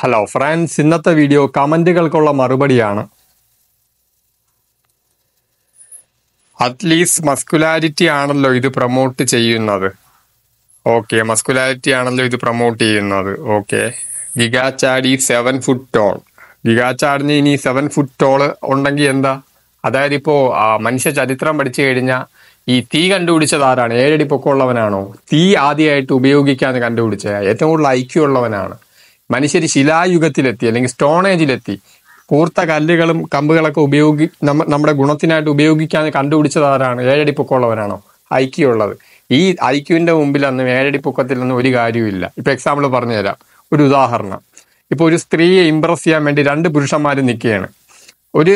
hello friends ഇന്നത്തെ video കമൻറ്റുകൾക്കുള്ള മറുപടിയാണ് അറ്റ്ലീസ്റ്റ് മസ്കുലാരിറ്റി ആണല്ലോ ഇത് പ്രൊമോട്ട് ചെയ്യുന്നത് ഓക്കെ മസ്കുലാരിറ്റി ആണല്ലോ ഇത് പ്രൊമോട്ട് ചെയ്യുന്നത് ഓക്കെ ഗിഗാചാടി സെവൻ ഫുട് ടോൾ ഗിഗാചാടിന് ഇനി സെവൻ ഫുട് ടോള് ഉണ്ടെങ്കിൽ എന്താ അതായത് ഇപ്പോൾ മനുഷ്യ ചരിത്രം പഠിച്ചു കഴിഞ്ഞാൽ ഈ തീ കണ്ടുപിടിച്ചത് ആരാണ് ഏഴടി പൊക്കമുള്ളവനാണോ തീ ആദ്യമായിട്ട് ഉപയോഗിക്കാന്ന് കണ്ടുപിടിച്ച ഏറ്റവും കൂടുതൽ ഐക്യമുള്ളവനാണ് മനുഷ്യർ ശിലായുഗത്തിലെത്തി അല്ലെങ്കിൽ സ്റ്റോൺ ഏജിലെത്തി കൂർത്ത കല്ലുകളും കമ്പുകളൊക്കെ ഉപയോഗി നമ്മ നമ്മുടെ ഗുണത്തിനായിട്ട് ഉപയോഗിക്കാൻ കണ്ടുപിടിച്ചത് ആരാണ് ഏഴടി പൊക്കമുള്ളവരാണോ ഐക്യമുള്ളത് ഈ ഐക്യുവിൻ്റെ മുമ്പിൽ അന്ന് ഏഴടി പൊക്കത്തിലൊന്നും ഒരു കാര്യമില്ല ഇപ്പം എക്സാമ്പിൾ പറഞ്ഞുതരാം ഒരു ഉദാഹരണം ഇപ്പോൾ ഒരു സ്ത്രീയെ ഇമ്പ്രസ് ചെയ്യാൻ വേണ്ടി രണ്ട് പുരുഷന്മാർ നിൽക്കുകയാണ് ഒരു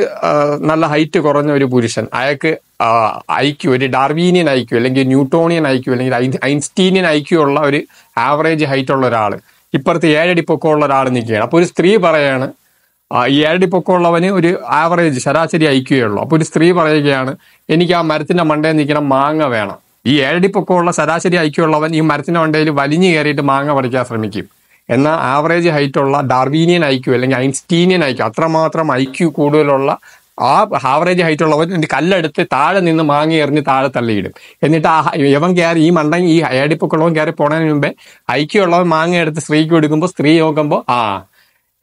നല്ല ഹൈറ്റ് കുറഞ്ഞ ഒരു പുരുഷൻ അയാൾക്ക് ഐക്യു ഒരു ഡാർവീനിയൻ ഐക്യു അല്ലെങ്കിൽ ന്യൂട്ടോണിയൻ ഐക്യു അല്ലെങ്കിൽ ഐൻസ്റ്റീനിയൻ ഐക്യു ഉള്ള ഒരു ആവറേജ് ഹൈറ്റ് ഉള്ള ഒരാൾ ഇപ്പുറത്ത് ഏഴടി പൊക്കമുള്ള ഒരാൾ നിൽക്കുകയാണ് അപ്പോൾ ഒരു സ്ത്രീ പറയാണ് ഈ ഏഴടി പൊക്കമുള്ളവന് ഒരു ആവറേജ് ശരാശരി ഐക്യുള്ളൂ അപ്പോൾ ഒരു സ്ത്രീ പറയുകയാണ് എനിക്ക് ആ മരത്തിൻ്റെ മണ്ടയിൽ നിൽക്കണം മാങ്ങ വേണം ഈ ഏഴടി പൊക്കമുള്ള ശരാശരി ഐക്യുള്ളവൻ ഈ മരത്തിൻ്റെ മണ്ടയിൽ വലിഞ്ഞു കയറിയിട്ട് മാങ്ങ പറിക്കാൻ ശ്രമിക്കും എന്നാൽ ആവറേജ് ഹൈറ്റുള്ള ഡാർവീനിയൻ ഐക്യു അല്ലെങ്കിൽ ഐൻസ്റ്റീനിയൻ ഐക്യു അത്രമാത്രം ഐക്യു കൂടുതലുള്ള ആ ആവറേജ് ഹൈറ്റ് ഉള്ളവൻ എൻ്റെ കല്ലെടുത്ത് താഴെ നിന്ന് മാങ്ങി എറിഞ്ഞ് താഴെ തള്ളിയിടും എന്നിട്ട് ആ യവൻ കയറി ഈ മണ്ടൻ ഈ ഏടിപ്പൊക്കുള്ളവൻ കയറി പോണതിന് മുമ്പേ ഐക്യമുള്ളവൻ മാങ്ങ എടുത്ത് സ്ത്രീക്ക് കൊടുക്കുമ്പോൾ സ്ത്രീ നോക്കുമ്പോൾ ആ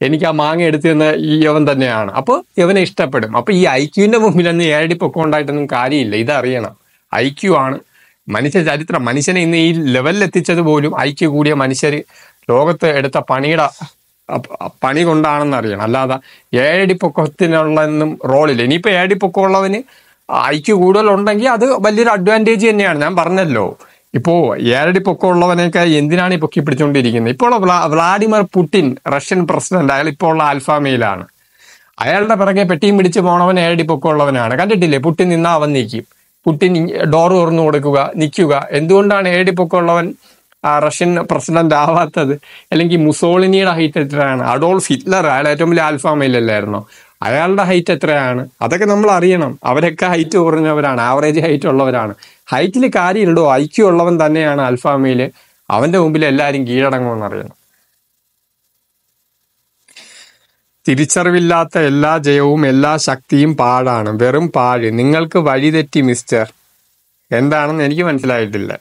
എനിക്ക് ആ മാങ്ങ തന്ന ഈ യവൻ തന്നെയാണ് അപ്പോൾ യവനെ ഇഷ്ടപ്പെടും അപ്പോൾ ഈ ഐക്യുവിൻ്റെ മുമ്പിൽ അന്ന് ഏടിപ്പൊക്കെ ഉണ്ടായിട്ടൊന്നും കാര്യമില്ല ഇതറിയണം ഐക്യു ആണ് മനുഷ്യ ചരിത്രം മനുഷ്യനെ ഇന്ന് ഈ ലെവലിൽ എത്തിച്ചത് പോലും ഐക്യ കൂടിയ മനുഷ്യർ ലോകത്ത് എടുത്ത പണിയുടെ പണി കൊണ്ടാണെന്ന് അറിയണം അല്ലാതെ ഏഴടി പൊക്കത്തിനുള്ളതൊന്നും റോളില്ല ഇനിയിപ്പോൾ ഏഴടി പൊക്കമുള്ളവന് ഐക്യ കൂടുതലുണ്ടെങ്കിൽ അത് വലിയൊരു അഡ്വാൻറ്റേജ് തന്നെയാണ് ഞാൻ പറഞ്ഞല്ലോ ഇപ്പോൾ ഏഴടി പൊക്കമുള്ളവനെയൊക്കെ എന്തിനാണ് ഈ പൊക്കി പിടിച്ചുകൊണ്ടിരിക്കുന്നത് ഇപ്പോൾ വ്ളാഡിമിർ പുടിൻ റഷ്യൻ പ്രസിഡന്റ് അയാൾ ഇപ്പോൾ ഉള്ള ആൽഫാമയിലാണ് അയാളുടെ പിറകെ പെട്ടിയും പിടിച്ച് പോണവൻ ഏഴടി പൊക്കമുള്ളവനാണ് കണ്ടിട്ടില്ലേ പുട്ടിൻ നിന്നാ അവൻ നിൽക്കും പുട്ടിൻ ഡോർ തുറന്നു കൊടുക്കുക നിൽക്കുക എന്തുകൊണ്ടാണ് ഏഴടി പൊക്കമുള്ളവൻ റഷ്യൻ പ്രസിഡന്റ് ആവാത്തത് അല്ലെങ്കിൽ മുസോളിനിയുടെ ഹൈറ്റ് എത്രയാണ് അഡോൾഫ് ഹിറ്റ്ലർ അയാൾ ഏറ്റവും വലിയ ആൽഫാമയിലല്ലായിരുന്നോ അയാളുടെ ഹൈറ്റ് എത്രയാണ് അതൊക്കെ നമ്മൾ അറിയണം അവരൊക്കെ ഹൈറ്റ് കുറഞ്ഞവരാണ് ആവറേജ് ഹൈറ്റ് ഉള്ളവരാണ് ഹൈറ്റിൽ കാര്യമുണ്ടോ ഐക്യം ഉള്ളവൻ തന്നെയാണ് അൽഫാമയിൽ അവന്റെ മുമ്പിൽ എല്ലാവരും കീഴടങ്ങുമെന്ന് അറിയണം തിരിച്ചറിവില്ലാത്ത എല്ലാ ജയവും എല്ലാ ശക്തിയും പാടാണ് വെറും പാഴ് നിങ്ങൾക്ക് വഴിതെറ്റി മിസ്റ്റർ എന്താണെന്ന് എനിക്ക് മനസ്സിലായിട്ടില്ല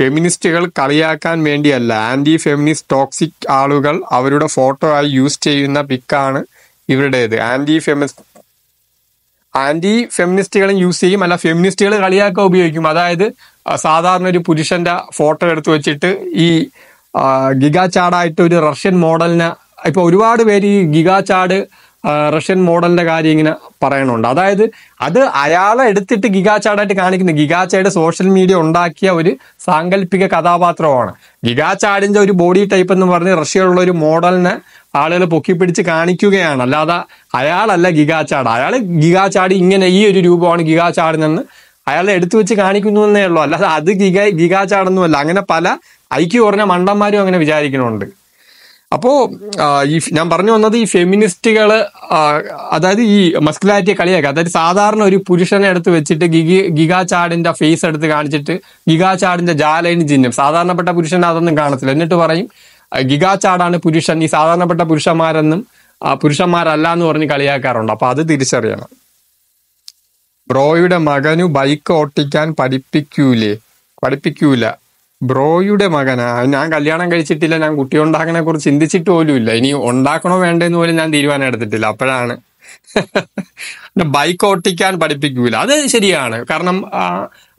ഫെമിനിസ്റ്റുകൾ കളിയാക്കാൻ വേണ്ടിയല്ല ആന്റി ഫെമിനിസ്റ്റ് ടോക്സിക് ആളുകൾ അവരുടെ ഫോട്ടോ ആയി യൂസ് ചെയ്യുന്ന പിക്കാണ് ഇവരുടേത് ആന്റി ഫെമിസ് ആന്റി ഫെമിനിസ്റ്റുകളും യൂസ് ചെയ്യും അല്ല ഫെമിനിസ്റ്റുകൾ കളിയാക്കാൻ ഉപയോഗിക്കും അതായത് സാധാരണ ഒരു പുരുഷന്റെ ഫോട്ടോ എടുത്തു വെച്ചിട്ട് ഈ ഗിഗാ ചാടായിട്ട് ഒരു റഷ്യൻ മോഡലിനെ ഇപ്പൊ ഒരുപാട് പേര് ഈ ഗിഗാ ചാട് റഷ്യൻ മോഡലിന്റെ കാര്യം ഇങ്ങനെ പറയണുണ്ട് അതായത് അത് അയാളെ എടുത്തിട്ട് ഗിഗാചാടായിട്ട് കാണിക്കുന്ന ഗിഗാചായുടെ സോഷ്യൽ മീഡിയ ഉണ്ടാക്കിയ ഒരു സാങ്കല്പിക കഥാപാത്രമാണ് ഗിഗാചാടിന്റെ ഒരു ബോഡി ടൈപ്പ് എന്ന് പറഞ്ഞ് റഷ്യയിലുള്ള ഒരു മോഡലിനെ ആളുകൾ പിടിച്ച് കാണിക്കുകയാണ് അല്ലാതെ അയാളല്ല ഗിഗാചാട് അയാൾ ഗിഗാചാടി ഇങ്ങനെ ഈ ഒരു രൂപമാണ് ഗിഗാചാടിനെന്ന് അയാളെ എടുത്തു വെച്ച് കാണിക്കുന്നു എന്നേ ഉള്ളൂ അല്ലാതെ അത് ഗിഗ ഗിഗാചാടൊന്നുമല്ല അങ്ങനെ പല ഐക്യ കുറഞ്ഞ മണ്ടന്മാരും അങ്ങനെ വിചാരിക്കുന്നുണ്ട് അപ്പോ ഈ ഞാൻ പറഞ്ഞു വന്നത് ഈ ഫെമിനിസ്റ്റുകൾ അതായത് ഈ മസ്കുലാരിറ്റിയെ കളിയാക്കുക അതായത് സാധാരണ ഒരു പുരുഷനെ എടുത്ത് വെച്ചിട്ട് ഗിഗി ഗിഗാ ചാടിന്റെ ഫേസ് എടുത്ത് കാണിച്ചിട്ട് ഗിഗാ ചാടിന്റെ ജാലൈന് ചിഹ്നം സാധാരണപ്പെട്ട പുരുഷനെ അതൊന്നും കാണത്തില്ല എന്നിട്ട് പറയും ഗിഗാ ചാടാണ് പുരുഷൻ ഈ സാധാരണപ്പെട്ട പുരുഷന്മാരെന്നും പുരുഷന്മാരല്ല എന്ന് പറഞ്ഞ് കളിയാക്കാറുണ്ട് അപ്പൊ അത് തിരിച്ചറിയണം ബ്രോയുടെ മകനു ബൈക്ക് ഓട്ടിക്കാൻ പഠിപ്പിക്കൂലേ പഠിപ്പിക്കൂല ബ്രോയുടെ മകനാ ഞാൻ കല്യാണം കഴിച്ചിട്ടില്ല ഞാൻ കുട്ടി ഉണ്ടാക്കണെ കുറിച്ച് ചിന്തിച്ചിട്ട് പോലും ഇല്ല ഇനി ഉണ്ടാക്കണോ വേണ്ടെന്ന് പോലും ഞാൻ തീരുമാനം എടുത്തിട്ടില്ല അപ്പോഴാണ് ബൈക്ക് ഓട്ടിക്കാൻ പഠിപ്പിക്കൂല അത് ശരിയാണ് കാരണം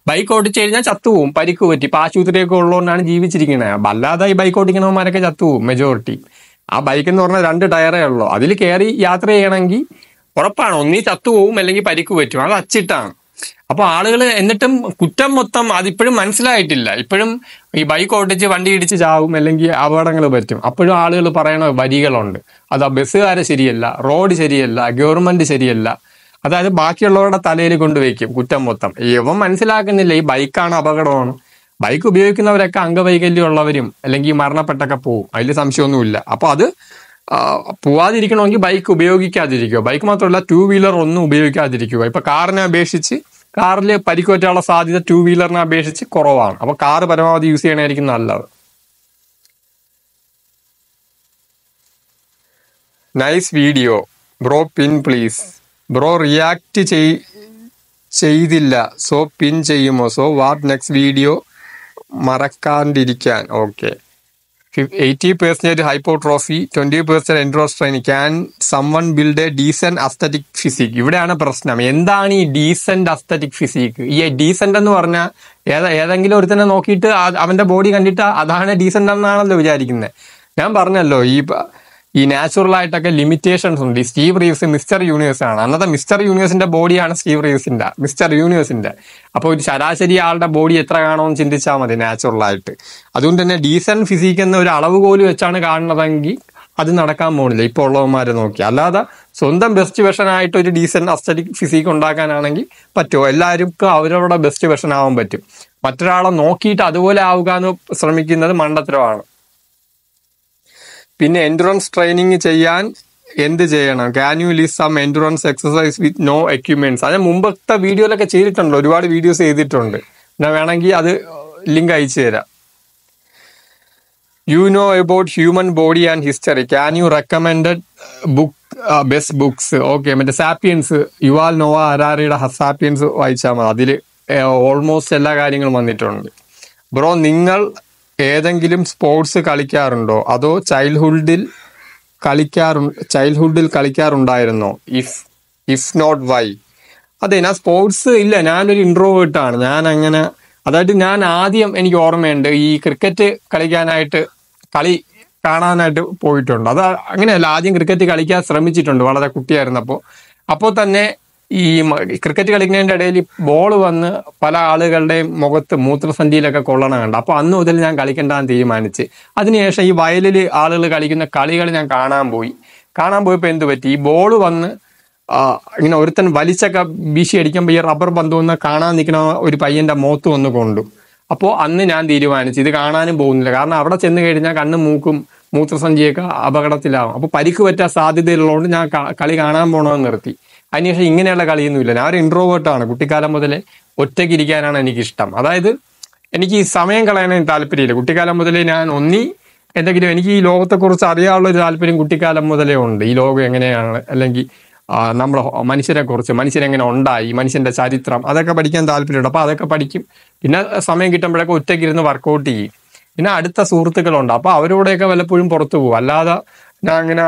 ബൈക്ക് ഓടിച്ചു കഴിഞ്ഞാൽ ചത്തുപോകും പരിക്ക് പറ്റി ഇപ്പൊ ആശുപത്രിയൊക്കെ ഉള്ളതുകൊണ്ടാണ് ജീവിച്ചിരിക്കുന്നത് അല്ലാതെ ഈ ബൈക്ക് ഓടിക്കണവന്മാരൊക്കെ ചത്തുപോകും മെജോറിറ്റി ആ ബൈക്ക് എന്ന് പറഞ്ഞാൽ രണ്ട് ടയറേ ഉള്ളൂ അതിൽ കയറി യാത്ര ചെയ്യണമെങ്കിൽ ഉറപ്പാണ് ഒന്നീ ചത്തുപോകും അല്ലെങ്കിൽ പരിക്ക് പറ്റും അത് അച്ചിട്ടാണ് അപ്പൊ ആളുകൾ എന്നിട്ടും കുറ്റം മൊത്തം അതിപ്പോഴും മനസ്സിലായിട്ടില്ല ഇപ്പോഴും ഈ ബൈക്ക് ഓടിച്ച് വണ്ടി ഇടിച്ച് ചാവും അല്ലെങ്കിൽ അപകടങ്ങൾ പറ്റും അപ്പോഴും ആളുകൾ പറയണ വരികളുണ്ട് അത് ആ ബസ്സുകാരെ ശരിയല്ല റോഡ് ശരിയല്ല ഗവൺമെന്റ് ശരിയല്ല അതായത് ബാക്കിയുള്ളവരുടെ തലയിൽ കൊണ്ടുവയ്ക്കും കുറ്റം മൊത്തം ഇവൻ മനസ്സിലാക്കുന്നില്ല ഈ ബൈക്കാണ് അപകടമാണ് ബൈക്ക് ഉപയോഗിക്കുന്നവരൊക്കെ അംഗവൈകല്യമുള്ളവരും അല്ലെങ്കിൽ മരണപ്പെട്ടൊക്കെ പോവും അതിൽ സംശയമൊന്നുമില്ല അപ്പോൾ അത് പോവാതിരിക്കണമെങ്കിൽ ബൈക്ക് ഉപയോഗിക്കാതിരിക്കുക ബൈക്ക് മാത്രമല്ല ടു വീലർ ഒന്നും ഉപയോഗിക്കാതിരിക്കുക ഇപ്പൊ കാറിനെ അപേക്ഷിച്ച് കാറിൽ പരിക്കേറ്റാനുള്ള സാധ്യത ടു വീലറിനെ അപേക്ഷിച്ച് കുറവാണ് അപ്പൊ കാറ് പരമാവധി യൂസ് ചെയ്യണമായിരിക്കും നല്ലത് nice video bro pin please bro react ചെയ് ചെയ്തില്ല സോ പിൻ ചെയ്യുമോ സോ വാട്ട് നെക്സ്റ്റ് വീഡിയോ മറക്കാണ്ടിരിക്കാൻ okay eighty percentage hypertrophy twenty percent endurance training can someone build a decent aesthetic physique ഇവിടെയാണ് പ്രശ്നം എന്താണ് ഈ ഡീസെൻറ്റ് അസ്തറ്റിക് ഫിസിക് ഈ decent എന്ന് പറഞ്ഞാൽ ഏതാ ഏതെങ്കിലും ഒരുത്തനെ നോക്കിയിട്ട് അവൻ്റെ ബോഡി കണ്ടിട്ട് അതാണ് ഡീസെൻ്റ് എന്നാണല്ലോ വിചാരിക്കുന്നത് ഞാൻ പറഞ്ഞല്ലോ ഈ ഈ നാച്ചുറൽ ആയിട്ടൊക്കെ ലിമിറ്റേഷൻസ് ഉണ്ട് ഈ സ്റ്റീവ് റീവ്സ് മിസ്റ്റർ യൂണിവേഴ്സ് ആണ് അന്നത്തെ മിസ്റ്റർ യൂണിവേഴ്സിന്റെ ബോഡിയാണ് സ്റ്റീവ് റീവ്സിന്റെ മിസ്റ്റർ യൂണിവേഴ്സിന്റെ അപ്പോൾ ഒരു ശരാശരി ആളുടെ ബോഡി എത്ര കാണുമെന്ന് ചിന്തിച്ചാൽ മതി നാച്ചുറലായിട്ട് അതുകൊണ്ട് തന്നെ ഡീസൻറ്റ് ഫിസിക് എന്ന ഒരു അളവുകോല് വെച്ചാണ് കാണുന്നതെങ്കിൽ അത് നടക്കാൻ പോകുന്നില്ല ഇപ്പോൾ ഉള്ളവന്മാരെ നോക്കി അല്ലാതെ സ്വന്തം ബെസ്റ്റ് വെർഷൻ ആയിട്ട് ഒരു ഡീസൻറ്റ് അസ്തറ്റിക് ഫിസിക് ഉണ്ടാക്കാനാണെങ്കിൽ പറ്റുമോ എല്ലാവർക്കും അവരവരുടെ ബെസ്റ്റ് വെർഷൻ ആവാൻ പറ്റും മറ്റൊരാളെ നോക്കിയിട്ട് അതുപോലെ ആവുക എന്ന് ശ്രമിക്കുന്നത് മണ്ടത്തരമാണ് പിന്നെ എൻഡുറൻസ് ട്രെയിനിങ് ചെയ്യാൻ എന്ത് ചെയ്യണം can you list some endurance exercise with no equipments അത് മുമ്പത്തെ വീഡിയോയിലൊക്കെ ചെയ്തിട്ടുണ്ട് ഒരുപാട് വീഡിയോസ് ചെയ്തിട്ടുണ്ട് ഞാൻ വേണമെങ്കിൽ അത് ലിങ്ക് അയച്ചു തരാം you know about human body and history can you recommend book best books okay മറ്റേ സാപ്പിയൻസ് യുവാൽ നോവ അരാറിയുടെ സാപ്പിയൻസ് വായിച്ചാൽ മതി അതിൽ ഓൾമോസ്റ്റ് എല്ലാ കാര്യങ്ങളും വന്നിട്ടുണ്ട് ബ്രോ നിങ്ങൾ ഏതെങ്കിലും സ്പോർട്സ് കളിക്കാറുണ്ടോ അതോ ചൈൽഡ്ഹുഡിൽ കളിക്കാറു ചൈൽഡ്ഹുഡിൽ കളിക്കാറുണ്ടായിരുന്നോ ഇഫ് ഇഫ് നോട്ട് വൈ അതെ ഞാൻ സ്പോർട്സ് ഇല്ല ഞാനൊരു ഇൻട്രോവേർട്ടാണ് ഞാൻ അങ്ങനെ അതായത് ഞാൻ ആദ്യം എനിക്ക് ഓർമ്മയുണ്ട് ഈ ക്രിക്കറ്റ് കളിക്കാനായിട്ട് കളി കാണാനായിട്ട് പോയിട്ടുണ്ട് അത് അങ്ങനെയല്ല ആദ്യം ക്രിക്കറ്റ് കളിക്കാൻ ശ്രമിച്ചിട്ടുണ്ട് വളരെ കുട്ടിയായിരുന്നപ്പോൾ അപ്പോൾ തന്നെ ഈ ക്രിക്കറ്റ് കളിക്കുന്നതിൻ്റെ ഇടയിൽ ബോൾ വന്ന് പല ആളുകളുടെയും മുഖത്ത് മൂത്രസന്ധിയിലൊക്കെ കൊള്ളണം കണ്ട അപ്പോൾ അന്ന് മുതൽ ഞാൻ കളിക്കണ്ടെന്ന് തീരുമാനിച്ച് അതിനുശേഷം ഈ വയലിൽ ആളുകൾ കളിക്കുന്ന കളികൾ ഞാൻ കാണാൻ പോയി കാണാൻ പോയപ്പോൾ എന്ത് പറ്റി ഈ ബോൾ വന്ന് ഇങ്ങനെ ഒരുത്തൻ വലിച്ചൊക്കെ വീശി അടിക്കുമ്പോൾ ഈ റബ്ബർ ബന്ധം ഒന്ന് കാണാൻ നിൽക്കുന്ന ഒരു പയ്യൻ്റെ മുഖത്ത് വന്ന് കൊണ്ടു അപ്പോൾ അന്ന് ഞാൻ തീരുമാനിച്ചു ഇത് കാണാനും പോകുന്നില്ല കാരണം അവിടെ ചെന്ന് കഴിഞ്ഞാൽ കണ്ണും മൂക്കും മൂത്രസഞ്ചിയൊക്കെ അപകടത്തിലാവും അപ്പോൾ പരിക്ക് പറ്റാൻ സാധ്യതയുള്ളതുകൊണ്ട് ഞാൻ കളി കാണാൻ പോകണമെന്ന് നിർത്തി അതിനുശേഷം ഇങ്ങനെയുള്ള കളിയൊന്നുമില്ല ഞാൻ ഒരു ഇൻട്രോവേർട്ടാണ് കുട്ടിക്കാലം മുതലേ ഒറ്റയ്ക്ക് ഇരിക്കാനാണ് എനിക്കിഷ്ടം അതായത് എനിക്ക് ഈ സമയം കളയാനും താല്പര്യമില്ല കുട്ടിക്കാലം മുതലേ ഞാൻ ഒന്നി എന്തെങ്കിലും എനിക്ക് ഈ ലോകത്തെക്കുറിച്ച് അറിയാനുള്ള ഒരു താല്പര്യം കുട്ടിക്കാലം മുതലേ ഉണ്ട് ഈ ലോകം എങ്ങനെയാണ് അല്ലെങ്കിൽ നമ്മുടെ മനുഷ്യരെക്കുറിച്ച് മനുഷ്യരെങ്ങനെ ഉണ്ടായി മനുഷ്യൻ്റെ ചരിത്രം അതൊക്കെ പഠിക്കാൻ താല്പര്യമുണ്ട് അപ്പോൾ അതൊക്കെ പഠിക്കും പിന്നെ സമയം കിട്ടുമ്പോഴൊക്കെ ഒറ്റയ്ക്ക് ഇരുന്ന് വർക്കൗട്ട് ചെയ്യും പിന്നെ അടുത്ത സുഹൃത്തുക്കളുണ്ട് അപ്പോൾ അവരോടെയൊക്കെ വല്ലപ്പോഴും പുറത്തു പോകും അല്ലാതെ ഞാൻ അങ്ങനെ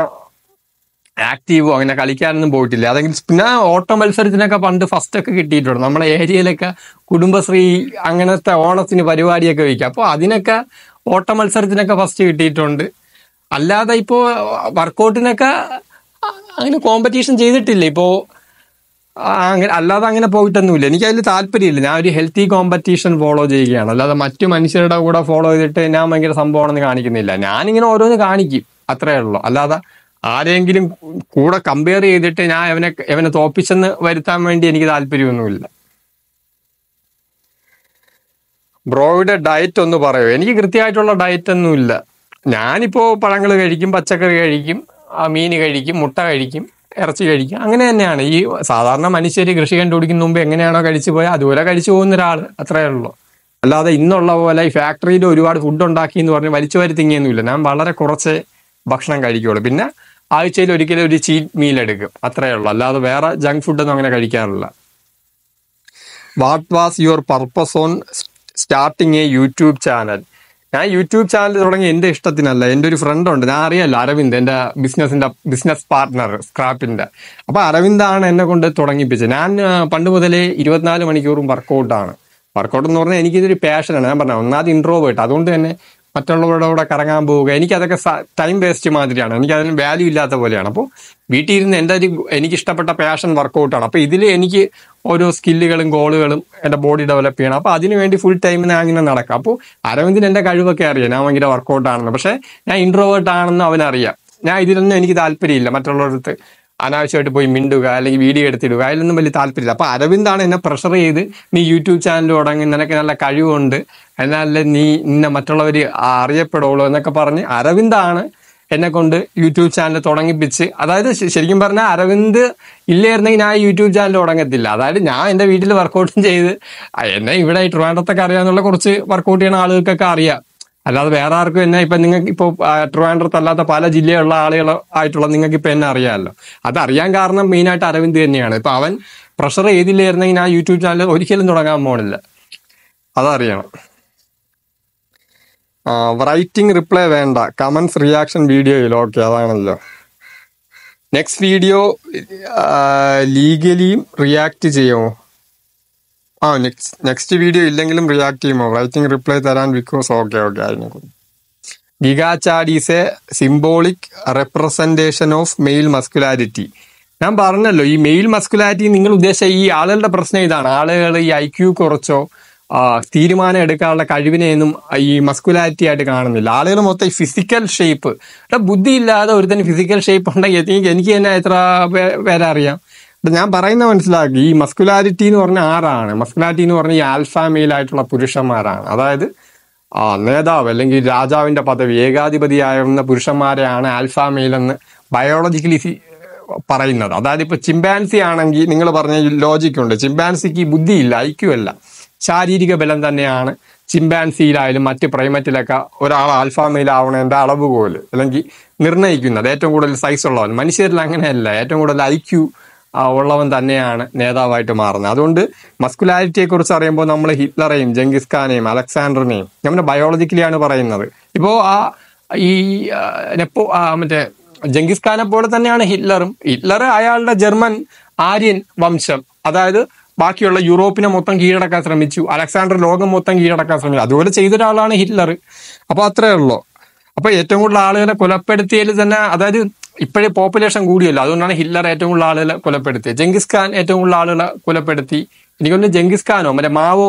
ആക്റ്റീവോ അങ്ങനെ കളിക്കാനൊന്നും പോയിട്ടില്ല അതെങ്കിൽ പിന്നെ ഓട്ട മത്സരത്തിനൊക്കെ പണ്ട് ഫസ്റ്റ് ഒക്കെ കിട്ടിയിട്ടുണ്ട് നമ്മുടെ ഏരിയയിലൊക്കെ കുടുംബശ്രീ അങ്ങനത്തെ ഓണത്തിന് പരിപാടിയൊക്കെ വയ്ക്കുക അപ്പോൾ അതിനൊക്കെ ഓട്ട മത്സരത്തിനൊക്കെ ഫസ്റ്റ് കിട്ടിയിട്ടുണ്ട് അല്ലാതെ ഇപ്പോൾ വർക്കൗട്ടിനൊക്കെ അങ്ങനെ കോമ്പറ്റീഷൻ ചെയ്തിട്ടില്ല ഇപ്പോൾ അങ്ങനെ അല്ലാതെ അങ്ങനെ പോയിട്ടൊന്നുമില്ല എനിക്ക് അതിൽ താല്പര്യമില്ല ഞാൻ ഒരു ഹെൽത്തി കോമ്പറ്റീഷൻ ഫോളോ ചെയ്യുകയാണ് അല്ലാതെ മറ്റു മനുഷ്യരുടെ കൂടെ ഫോളോ ചെയ്തിട്ട് ഞാൻ ഭയങ്കര സംഭവമാണെന്ന് കാണിക്കുന്നില്ല ഞാനിങ്ങനെ ഓരോന്ന് കാണിക്കും അത്രയേ ഉള്ളൂ അല്ലാതെ ആരെങ്കിലും കൂടെ കമ്പയർ ചെയ്തിട്ട് ഞാൻ അവനെ അവനെ തോപ്പിച്ചെന്ന് വരുത്താൻ വേണ്ടി എനിക്ക് താല്പര്യമൊന്നുമില്ല ബ്രോയുടെ ഡയറ്റ് ഒന്ന് പറയോ എനിക്ക് കൃത്യമായിട്ടുള്ള ഡയറ്റ് ഇല്ല ഞാനിപ്പോൾ പഴങ്ങൾ കഴിക്കും പച്ചക്കറി കഴിക്കും മീൻ കഴിക്കും മുട്ട കഴിക്കും ഇറച്ചി കഴിക്കും അങ്ങനെ തന്നെയാണ് ഈ സാധാരണ മനുഷ്യർ കൃഷി കണ്ടുപിടിക്കുന്ന മുമ്പ് എങ്ങനെയാണോ കഴിച്ചു പോയാൽ അതുപോലെ കഴിച്ചു പോകുന്ന ഒരാൾ അത്രയേ ഉള്ളൂ അല്ലാതെ ഇന്നുള്ള പോലെ ഈ ഫാക്ടറിയിൽ ഒരുപാട് ഫുഡ് ഉണ്ടാക്കി എന്ന് പറഞ്ഞ് വലിച്ചു വരുത്തിങ്ങിയൊന്നുമില്ല ഞാൻ വളരെ കുറച്ച് ഭക്ഷണം കഴിക്കുകയുള്ളൂ പിന്നെ ആഴ്ചയിൽ ഒരിക്കലും ഒരു ചീറ്റ് മീൽ എടുക്കും അത്രയേ ഉള്ളൂ അല്ലാതെ വേറെ ജങ്ക് ഫുഡൊന്നും അങ്ങനെ കഴിക്കാറില്ല what was your purpose on starting a YouTube channel ഞാൻ യൂട്യൂബ് ചാനൽ തുടങ്ങി എൻ്റെ ഇഷ്ടത്തിനല്ല എൻ്റെ ഒരു ഫ്രണ്ട് ഉണ്ട് ഞാൻ അറിയാലോ അരവിന്ദ് എൻ്റെ ബിസിനസിൻ്റെ ബിസിനസ് പാർട്ട്ണർ സ്ക്രാപ്പിൻ്റെ അപ്പോൾ അരവിന്ദാണ് എന്നെ കൊണ്ട് തുടങ്ങിപ്പിച്ചത് ഞാൻ പണ്ട് മുതലേ ഇരുപത്തിനാല് മണിക്കൂറും വർക്കൗട്ടാണ് വർക്കൗട്ട് എന്ന് പറഞ്ഞാൽ എനിക്കിതൊരു പാഷനാണ് ഞാൻ പറഞ്ഞത് ഒന്നാമത് പോയിട്ട് അതുകൊണ്ട് തന്നെ മറ്റുള്ളവരുടെ കൂടെ കറങ്ങാൻ പോവുക എനിക്കതൊക്കെ ടൈം വേസ്റ്റ് മാതിരിയാണ് എനിക്ക് അതിന് വാല്യൂ ഇല്ലാത്ത പോലെയാണ് അപ്പോൾ വീട്ടിൽ ഇരുന്ന് എൻ്റെ ഒരു എനിക്കിഷ്ടപ്പെട്ട പാഷൻ വർക്കൗട്ടാണ് അപ്പോൾ ഇതിൽ എനിക്ക് ഓരോ സ്കില്ലുകളും ഗോളുകളും എൻ്റെ ബോഡി ഡെവലപ്പ് ചെയ്യണം അപ്പോൾ അതിന് വേണ്ടി ഫുൾ ടൈമിൽ ഞാൻ ഇങ്ങനെ നടക്കുക അപ്പോൾ അരവിന്ദിന് എൻ്റെ കഴിവൊക്കെ അറിയാം ഞാൻ ഭയങ്കര വർക്കൗട്ടാണെന്ന് പക്ഷേ ഞാൻ ഇൻട്രോവേർട്ട് ആണെന്ന് അവനറിയാം ഞാൻ ഇതിലൊന്നും എനിക്ക് താല്പര്യമില്ല മറ്റുള്ളവരടുത്ത് അനാവശ്യമായിട്ട് പോയി മിണ്ടുക അല്ലെങ്കിൽ വീഡിയോ എടുത്തിടുക അതിലൊന്നും വലിയ താല്പര്യമില്ല അപ്പോൾ അരവിന്ദാണ് എന്നെ പ്രഷർ ചെയ്ത് നീ യൂട്യൂബ് ചാനൽ തുടങ്ങി നിനക്ക് നല്ല കഴിവുണ്ട് എന്നാലേ നീ ഇന്ന മറ്റുള്ളവർ അറിയപ്പെടുള്ളൂ എന്നൊക്കെ പറഞ്ഞ് അരവിന്ദാണ് എന്നെ കൊണ്ട് യൂട്യൂബ് ചാനൽ തുടങ്ങിപ്പിച്ച് അതായത് ശരിക്കും പറഞ്ഞാൽ അരവിന്ദ് ഇല്ലായിരുന്നെങ്കിൽ ഞാൻ യൂട്യൂബ് ചാനൽ തുടങ്ങത്തില്ല അതായത് ഞാൻ എൻ്റെ വീട്ടിൽ വർക്കൗട്ടും ചെയ്ത് എന്നെ ഇവിടെ ട്രിവാൻഡ്രത്തൊക്കെ അറിയാമെന്നുള്ള കുറച്ച് വർക്കൗട്ട് ചെയ്യണ ആളുകൾക്കൊക്കെ അറിയാം അല്ലാതെ വേറെ ആർക്കും എന്നാ ഇപ്പൊ നിങ്ങൾക്ക് ഇപ്പോൾ ട്രിവാൻഡ്രത്ത് അല്ലാത്ത പല ജില്ലയിലുള്ള ആളുകൾ ആയിട്ടുള്ള നിങ്ങൾക്ക് ഇപ്പൊ എന്നെ അറിയാമല്ലോ അത് അറിയാൻ കാരണം മെയിനായിട്ട് അരവിന്ദ് തന്നെയാണ് ഇപ്പൊ അവൻ പ്രഷർ ചെയ്തില്ലായിരുന്നെങ്കിൽ ആ യൂട്യൂബ് ചാനൽ ഒരിക്കലും തുടങ്ങാൻ പോണില്ല അതറിയണം റൈറ്റിംഗ് റിപ്ലൈ വേണ്ട കമൻസ് റിയാക്ഷൻ വീഡിയോയിൽ ഓക്കെ അതാണല്ലോ നെക്സ്റ്റ് വീഡിയോ ലീഗലിയും റിയാക്ട് ചെയ്യുമോ ആ നെക്സ്റ്റ് നെക്സ്റ്റ് വീഡിയോ ഇല്ലെങ്കിലും റിയാക്ട് ചെയ്യുമോ റൈറ്റിംഗ് റിപ്ലൈ തരാൻ ബിക്കോസ് ഓക്കെ ഓക്കെ അതിനെക്കുറിച്ച് Gigachad is a symbolic representation of male masculinity ഞാൻ പറഞ്ഞല്ലോ ഈ മെയിൽ മസ്കുലാരിറ്റി നിങ്ങൾ ഉദ്ദേശിച്ച ഈ ആളുകളുടെ പ്രശ്നം ഇതാണ് ആളുകൾ ഈ ഐ ക്യു കുറച്ചോ തീരുമാനം എടുക്കാനുള്ള കഴിവിനെയൊന്നും ഈ മസ്കുലാരിറ്റി ആയിട്ട് കാണുന്നില്ല ആളുകൾ മൊത്തം ഈ ഫിസിക്കൽ ഷേപ്പ് ബുദ്ധി ഇല്ലാതെ തന്നെ ഫിസിക്കൽ ഷേപ്പ് ഉണ്ടെങ്കിൽ എനിക്ക് തന്നെ എത്ര പേരറിയാം ഞാൻ പറയുന്ന മനസ്സിലാക്കി ഈ മസ്കുലാരിറ്റി എന്ന് പറഞ്ഞ ആരാണ് മസ്കുലാരിറ്റി എന്ന് പറഞ്ഞ ഈ ആൽഫ പുരുഷന്മാരാണ് അതായത് ആ നേതാവ് അല്ലെങ്കിൽ രാജാവിന്റെ പദവി ഏകാധിപതിയായിരുന്ന പുരുഷന്മാരെയാണ് ആൽഫ എന്ന് ബയോളജിക്കലി പറയുന്നത് അതായത് ഇപ്പൊ ചിമ്പാൻസി ആണെങ്കിൽ നിങ്ങൾ പറഞ്ഞ ലോജിക്കുണ്ട് ചിമ്പാൻസിക്ക് ബുദ്ധിയില്ല ഐക്യു അല്ല ശാരീരിക ബലം തന്നെയാണ് ചിമ്പാൻസിയിലായാലും മറ്റ് പ്രൈമറ്റിലൊക്കെ ഒരാൾ ആൽഫാമയിലാവണതിൻ്റെ അളവുകോല് അല്ലെങ്കിൽ നിർണ്ണയിക്കുന്നത് ഏറ്റവും കൂടുതൽ സൈസ് ഉള്ളവൻ മനുഷ്യരിൽ അങ്ങനെയല്ല ഏറ്റവും കൂടുതൽ ഐക്യു ഉള്ളവൻ തന്നെയാണ് നേതാവായിട്ട് മാറുന്നത് അതുകൊണ്ട് മസ്കുലാരിറ്റിയെക്കുറിച്ച് അറിയുമ്പോൾ നമ്മൾ ഹിറ്റ്ലറെയും ജംഗിസ് ഖാനെയും അലക്സാണ്ടറിനെയും നമ്മുടെ ബയോളജിക്കലിയാണ് പറയുന്നത് ഇപ്പോൾ ആ ഈ നെപ്പോ മറ്റേ ജംഗിസ്ഖാനെ ഖാനെ പോലെ തന്നെയാണ് ഹിറ്റ്ലറും ഹിറ്റ്ലർ അയാളുടെ ജർമ്മൻ ആര്യൻ വംശം അതായത് ബാക്കിയുള്ള യൂറോപ്പിനെ മൊത്തം കീഴടക്കാൻ ശ്രമിച്ചു അലക്സാണ്ടർ ലോകം മൊത്തം കീഴടക്കാൻ ശ്രമിച്ചു അതുപോലെ ചെയ്ത ഒരാളാണ് ഹിറ്റ്ലർ അപ്പോൾ അത്രയേ ഉള്ളൂ അപ്പോൾ ഏറ്റവും കൂടുതൽ ആളുകളെ കൊലപ്പെടുത്തിയതിൽ തന്നെ അതായത് ഇപ്പോഴേ പോപ്പുലേഷൻ കൂടിയല്ലോ അതുകൊണ്ടാണ് ഹില്ലർ ഏറ്റവും കൂടുതൽ ആളുകളെ കൊലപ്പെടുത്തിയത് ജെങ്കിസ് ഖാൻ ഏറ്റവും കൂടുതൽ ആളുകളെ കൊലപ്പെടുത്തി എനിക്കൊന്ന് ജെങ്കിസ് ഖാനോ മറ്റേ മാവോ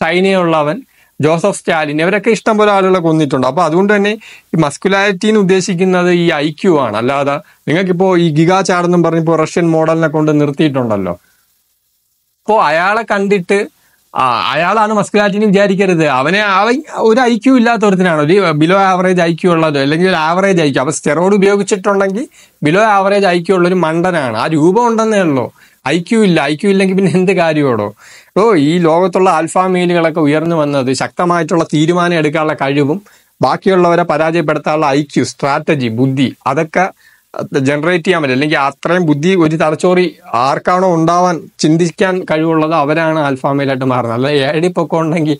ചൈനയുള്ളവൻ ജോസഫ് സ്റ്റാലിൻ ഇവരൊക്കെ ഇഷ്ടംപോലെ ആളുകളെ കൊന്നിട്ടുണ്ട് അപ്പോൾ അതുകൊണ്ട് തന്നെ ഈ മസ്കുലാരിറ്റിന്ന് ഉദ്ദേശിക്കുന്നത് ഈ ഐക്യു ആണ് അല്ലാതെ നിങ്ങൾക്കിപ്പോ ഈ ഗിഗാ ചാടെന്നും പറഞ്ഞപ്പോ റഷ്യൻ മോഡലിനെ കൊണ്ട് നിർത്തിയിട്ടുണ്ടല്ലോ അപ്പോൾ അയാളെ കണ്ടിട്ട് ആ അയാളാണ് മസ്കുലാറ്റിന് വിചാരിക്കരുത് അവനെ ഒരു ക്യൂ ഇല്ലാത്ത ഒരുത്തിനാണ് ഒരു ബിലോ ആവറേജ് ക്യൂ ഉള്ളതോ അല്ലെങ്കിൽ ഒരു ആവറേജ് ക്യൂ അപ്പൊ സ്റ്റെറോയിഡ് ഉപയോഗിച്ചിട്ടുണ്ടെങ്കിൽ ബിലോ ആവറേജ് ഐ ഉള്ള ഒരു മണ്ടനാണ് ആ രൂപം ഉണ്ടെന്നേ ഉള്ളൂ ക്യൂ ഇല്ല ക്യൂ ഇല്ലെങ്കിൽ പിന്നെ എന്ത് കാര്യമാണോ ഓ ഈ ലോകത്തുള്ള ആൽഫാ മെയിലുകളൊക്കെ ഉയർന്നു വന്നത് ശക്തമായിട്ടുള്ള തീരുമാനം എടുക്കാനുള്ള കഴിവും ബാക്കിയുള്ളവരെ പരാജയപ്പെടുത്താനുള്ള ക്യൂ സ്ട്രാറ്റജി ബുദ്ധി അതൊക്കെ ജനറേറ്റ് ചെയ്യാൻ പറ്റും അല്ലെങ്കിൽ അത്രയും ബുദ്ധി ഒരു തലച്ചോറി ആർക്കാണോ ഉണ്ടാവാൻ ചിന്തിക്കാൻ കഴിവുള്ളത് അവരാണ് ആൽഫാമെയിലായിട്ട് മാറുന്നത് അല്ല ഏടിപ്പൊക്കെ ഉണ്ടെങ്കിൽ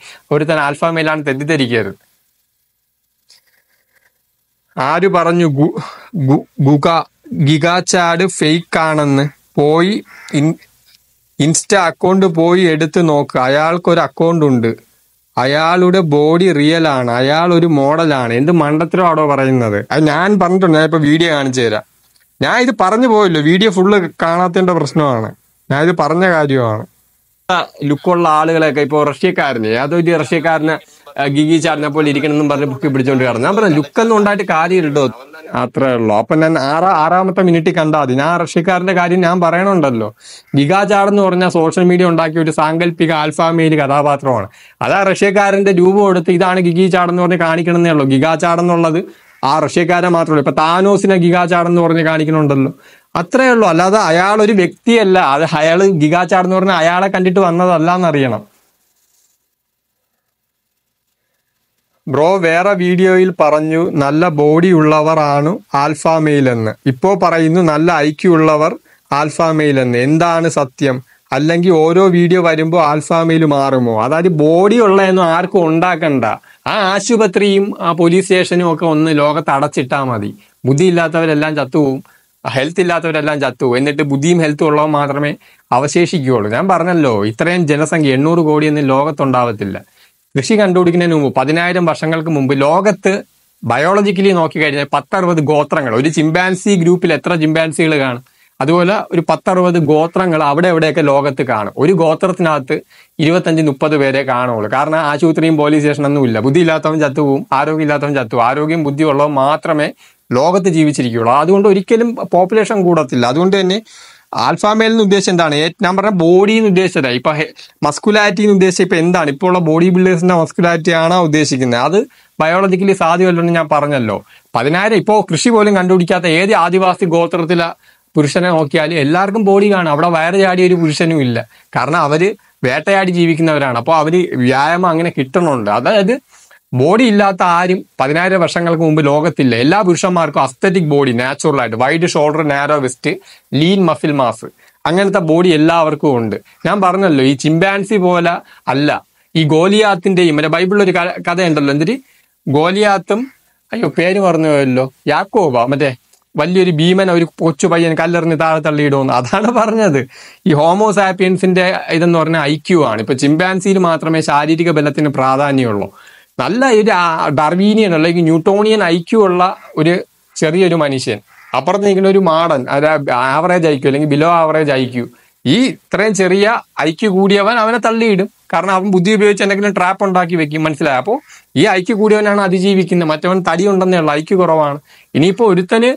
തന്നെ ആൽഫാമെയിലാണ് തെറ്റിദ്ധരിക്കരുത് ആര് പറഞ്ഞു ഗുഗ ഗിഗാചാട് ഫേക്ക് ആണെന്ന് പോയി ഇൻസ്റ്റ അക്കൗണ്ട് പോയി എടുത്ത് നോക്ക് അയാൾക്കൊരു അക്കൗണ്ട് ഉണ്ട് അയാളുടെ ബോഡി റിയൽ ആണ് അയാൾ ഒരു മോഡലാണ് എന്ത് മണ്ടത്തിലാണോ പറയുന്നത് അത് ഞാൻ പറഞ്ഞിട്ടുണ്ട് ഞാൻ ഇപ്പൊ വീഡിയോ കാണിച്ചു തരാം ഞാൻ ഇത് പറഞ്ഞു പോയല്ലോ വീഡിയോ ഫുള്ള് കാണാത്തതിന്റെ പ്രശ്നമാണ് ഞാൻ ഇത് പറഞ്ഞ കാര്യമാണ് ലുക്കുള്ള ആളുകളെയൊക്കെ ഇപ്പോൾ റഷ്യക്കാരനെ യാതൊരു റഷ്യക്കാരനെ ഗിഗി ചാടിനെ പോലെ ഇരിക്കണം എന്നും പറഞ്ഞ് ബുക്ക് പിടിച്ചോണ്ട് കിടന്നു ഞാൻ പറഞ്ഞു ലുക്കൊന്നും ഉണ്ടായിട്ട് കാര്യമില്ലോ അത്രേ ഉള്ളൂ അപ്പൊ ഞാൻ ആറാ ആറാമത്തെ മിനിറ്റ് കണ്ടാൽ മതി ഞാൻ റഷ്യക്കാരന്റെ കാര്യം ഞാൻ പറയണുണ്ടല്ലോ ഗിഗാചാർ എന്ന് പറഞ്ഞാൽ സോഷ്യൽ മീഡിയ ഉണ്ടാക്കിയ ഒരു സാങ്കല്പിക ആൽഫാമേലി കഥാപാത്രമാണ് അതാ റഷ്യക്കാരന്റെ രൂപം എടുത്ത് ഇതാണ് ഗിഗി ചാടെന്ന് പറഞ്ഞ് കാണിക്കണമെന്നേ ഉള്ളൂ ഗിഗാചാടെന്നുള്ളത് ആ റഷ്യക്കാരെ മാത്രമല്ല ഇപ്പൊ താനോസിനെ ഗിഗാചാടെന്ന് പറഞ്ഞ് കാണിക്കണുണ്ടല്ലോ അത്രേ ഉള്ളൂ അല്ലാതെ അയാൾ ഒരു വ്യക്തിയല്ല അത് അയാൾ ഗിഗാചാടെന്ന് പറഞ്ഞാൽ അയാളെ കണ്ടിട്ട് വന്നതല്ല എന്നറിയണം ബ്രോ വേറെ വീഡിയോയിൽ പറഞ്ഞു നല്ല ബോഡി ഉള്ളവർ ആണ് ആൽഫാമെയിൽ എന്ന് ഇപ്പോൾ പറയുന്നു നല്ല ഐക്യമുള്ളവർ ആൽഫാമെയിൽ എന്ന് എന്താണ് സത്യം അല്ലെങ്കിൽ ഓരോ വീഡിയോ വരുമ്പോൾ ആൽഫാമെയിൽ മാറുമോ അതായത് ബോഡി ഉള്ളതൊന്നും ആർക്കും ഉണ്ടാക്കണ്ട ആ ആശുപത്രിയും ആ പോലീസ് സ്റ്റേഷനും ഒക്കെ ഒന്ന് ലോകത്ത് അടച്ചിട്ടാൽ മതി ബുദ്ധിയില്ലാത്തവരെല്ലാം ചത്തുപോകും ഹെൽത്ത് ഇല്ലാത്തവരെല്ലാം ചത്തു എന്നിട്ട് ബുദ്ധിയും ഹെൽത്തും ഉള്ളവർ മാത്രമേ അവശേഷിക്കുകയുള്ളൂ ഞാൻ പറഞ്ഞല്ലോ ഇത്രയും ജനസംഖ്യ എണ്ണൂറ് കോടിയൊന്നും ലോകത്തുണ്ടാവത്തില്ല കൃഷി കണ്ടുപിടിക്കുന്നതിന് മുമ്പ് പതിനായിരം വർഷങ്ങൾക്ക് മുമ്പ് ലോകത്ത് ബയോളജിക്കലി നോക്കിക്കഴിഞ്ഞാൽ പത്തറുപത് ഗോത്രങ്ങൾ ഒരു ചിമ്പാൻസി ഗ്രൂപ്പിൽ എത്ര ചിമ്പാൻസികൾ കാണും അതുപോലെ ഒരു പത്തറുപത് ഗോത്രങ്ങൾ അവിടെ എവിടെയൊക്കെ ലോകത്ത് കാണും ഒരു ഗോത്രത്തിനകത്ത് ഇരുപത്തഞ്ച് മുപ്പത് പേരെ കാണുള്ളൂ കാരണം ആശുപത്രിയും പോലീസ് സ്റ്റേഷനൊന്നും ഇല്ല ഇല്ലാത്തവൻ ചത്തുപോകും ഇല്ലാത്തവൻ ചത്തു ആരോഗ്യം ബുദ്ധിയുള്ളവൻ മാത്രമേ ലോകത്ത് ജീവിച്ചിരിക്കുകയുള്ളൂ അതുകൊണ്ട് ഒരിക്കലും പോപ്പുലേഷൻ കൂടത്തില്ല അതുകൊണ്ട് തന്നെ ആൽഫ എന്ന് ഉദ്ദേശം എന്താണ് ഞാൻ പറഞ്ഞ ബോഡി എന്ന് ഉദ്ദേശിച്ചതാണ് ഇപ്പൊ മസ്കുലാരിറ്റി എന്ന് ഉദ്ദേശിച്ച ഇപ്പൊ എന്താണ് ഇപ്പോൾ ഉള്ള ബോഡി ബിൽഡേഴ്സിന്റെ മസ്കുലാരിറ്റി ആണോ ഉദ്ദേശിക്കുന്നത് അത് ബയോളജിക്കലി സാധ്യമല്ലെന്ന് ഞാൻ പറഞ്ഞല്ലോ പതിനായിരം ഇപ്പോൾ കൃഷി പോലും കണ്ടുപിടിക്കാത്ത ഏത് ആദിവാസി ഗോത്രത്തിലെ പുരുഷനെ നോക്കിയാൽ എല്ലാവർക്കും ബോഡി കാണും അവിടെ വയറ് ചാടിയ ഒരു പുരുഷനും ഇല്ല കാരണം അവര് വേട്ടയാടി ജീവിക്കുന്നവരാണ് അപ്പോൾ അവര് വ്യായാമം അങ്ങനെ കിട്ടണമുണ്ട് അതായത് ബോഡി ഇല്ലാത്ത ആരും പതിനായിരം വർഷങ്ങൾക്ക് മുമ്പ് ലോകത്തില്ല എല്ലാ പുരുഷന്മാർക്കും അസ്തറ്റിക് ബോഡി നാച്ചുറൽ ആയിട്ട് wide shoulder narrow waist lean muscle mass അങ്ങനത്തെ ബോഡി എല്ലാവർക്കും ഉണ്ട് ഞാൻ പറഞ്ഞല്ലോ ഈ ചിമ്പാൻസി പോലെ അല്ല ഈ ഗോലിയാത്തിന്റെയും മറ്റേ കഥ ഉണ്ടല്ലോ എന്തിരി ഗോലിയാത്തും അയ്യോ പേര് പറഞ്ഞു പോയല്ലോ യാക്കോബ മറ്റേ വലിയൊരു ഭീമൻ ഒരു കൊച്ചു പയ്യൻ കല്ലെറിഞ്ഞ് താഴെ തള്ളിയിടുമെന്ന് അതാണ് പറഞ്ഞത് ഈ ഹോമോസാപ്പിയൻസിന്റെ ഇതെന്ന് പറഞ്ഞാൽ ഐക്യു ആണ് ഇപ്പൊ ചിമ്പാൻസിയിൽ മാത്രമേ ശാരീരിക ബലത്തിന് പ്രാധാന്യമുള്ളൂ നല്ല ഒരു ഡർവീനിയൻ അല്ലെങ്കിൽ ന്യൂട്ടോണിയൻ ഐക്യു ഉള്ള ഒരു ചെറിയൊരു മനുഷ്യൻ അപ്പുറത്ത് നിൽക്കുന്ന ഒരു മാടൻ അത് ആവറേജ് ഐക്യു അല്ലെങ്കിൽ ബിലോ ആവറേജ് ഐക്യു ഈ ഇത്രയും ചെറിയ ഐക്യു കൂടിയവൻ അവനെ തള്ളിയിടും കാരണം അവൻ ബുദ്ധി ഉപയോഗിച്ച് എന്തെങ്കിലും ട്രാപ്പ് ഉണ്ടാക്കി വെക്കും മനസ്സിലായ അപ്പോൾ ഈ ഐക്യു കൂടിയവനാണ് അതിജീവിക്കുന്നത് മറ്റവൻ തടി ഉണ്ടെന്നേ ഉള്ളൂ ഐക്യു കുറവാണ് ഇനിയിപ്പോൾ ഒരുത്തന്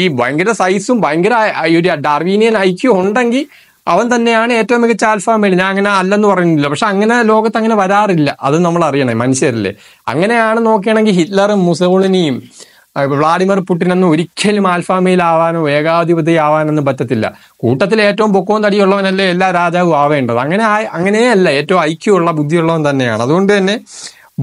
ഈ ഭയങ്കര സൈസും ഭയങ്കര ഒരു ഡാർവീനിയൻ ഐക്യു ഉണ്ടെങ്കിൽ അവൻ തന്നെയാണ് ഏറ്റവും മികച്ച ആൽഫ മെയിൽ ഞാൻ അങ്ങനെ അല്ലെന്ന് പറയുന്നില്ല പക്ഷെ അങ്ങനെ ലോകത്ത് അങ്ങനെ വരാറില്ല അത് നമ്മൾ അറിയണേ മനുഷ്യരല്ലേ അങ്ങനെയാണ് നോക്കുകയാണെങ്കിൽ ഹിറ്റ്ലറും മുസോളിനിയും വ്ളാഡിമിർ പുട്ടിനൊന്നും ഒരിക്കലും ആൽഫാമയിലാവാനോ ഏകാധിപതിയാവാനൊന്നും പറ്റത്തില്ല കൂട്ടത്തിൽ ഏറ്റവും പൊക്കവും തടിയുള്ളവനല്ലേ എല്ലാ രാജാവും ആവേണ്ടത് അങ്ങനെ അങ്ങനെയല്ല ഏറ്റവും ഐക്യമുള്ള ബുദ്ധിയുള്ളവൻ തന്നെയാണ് അതുകൊണ്ട് തന്നെ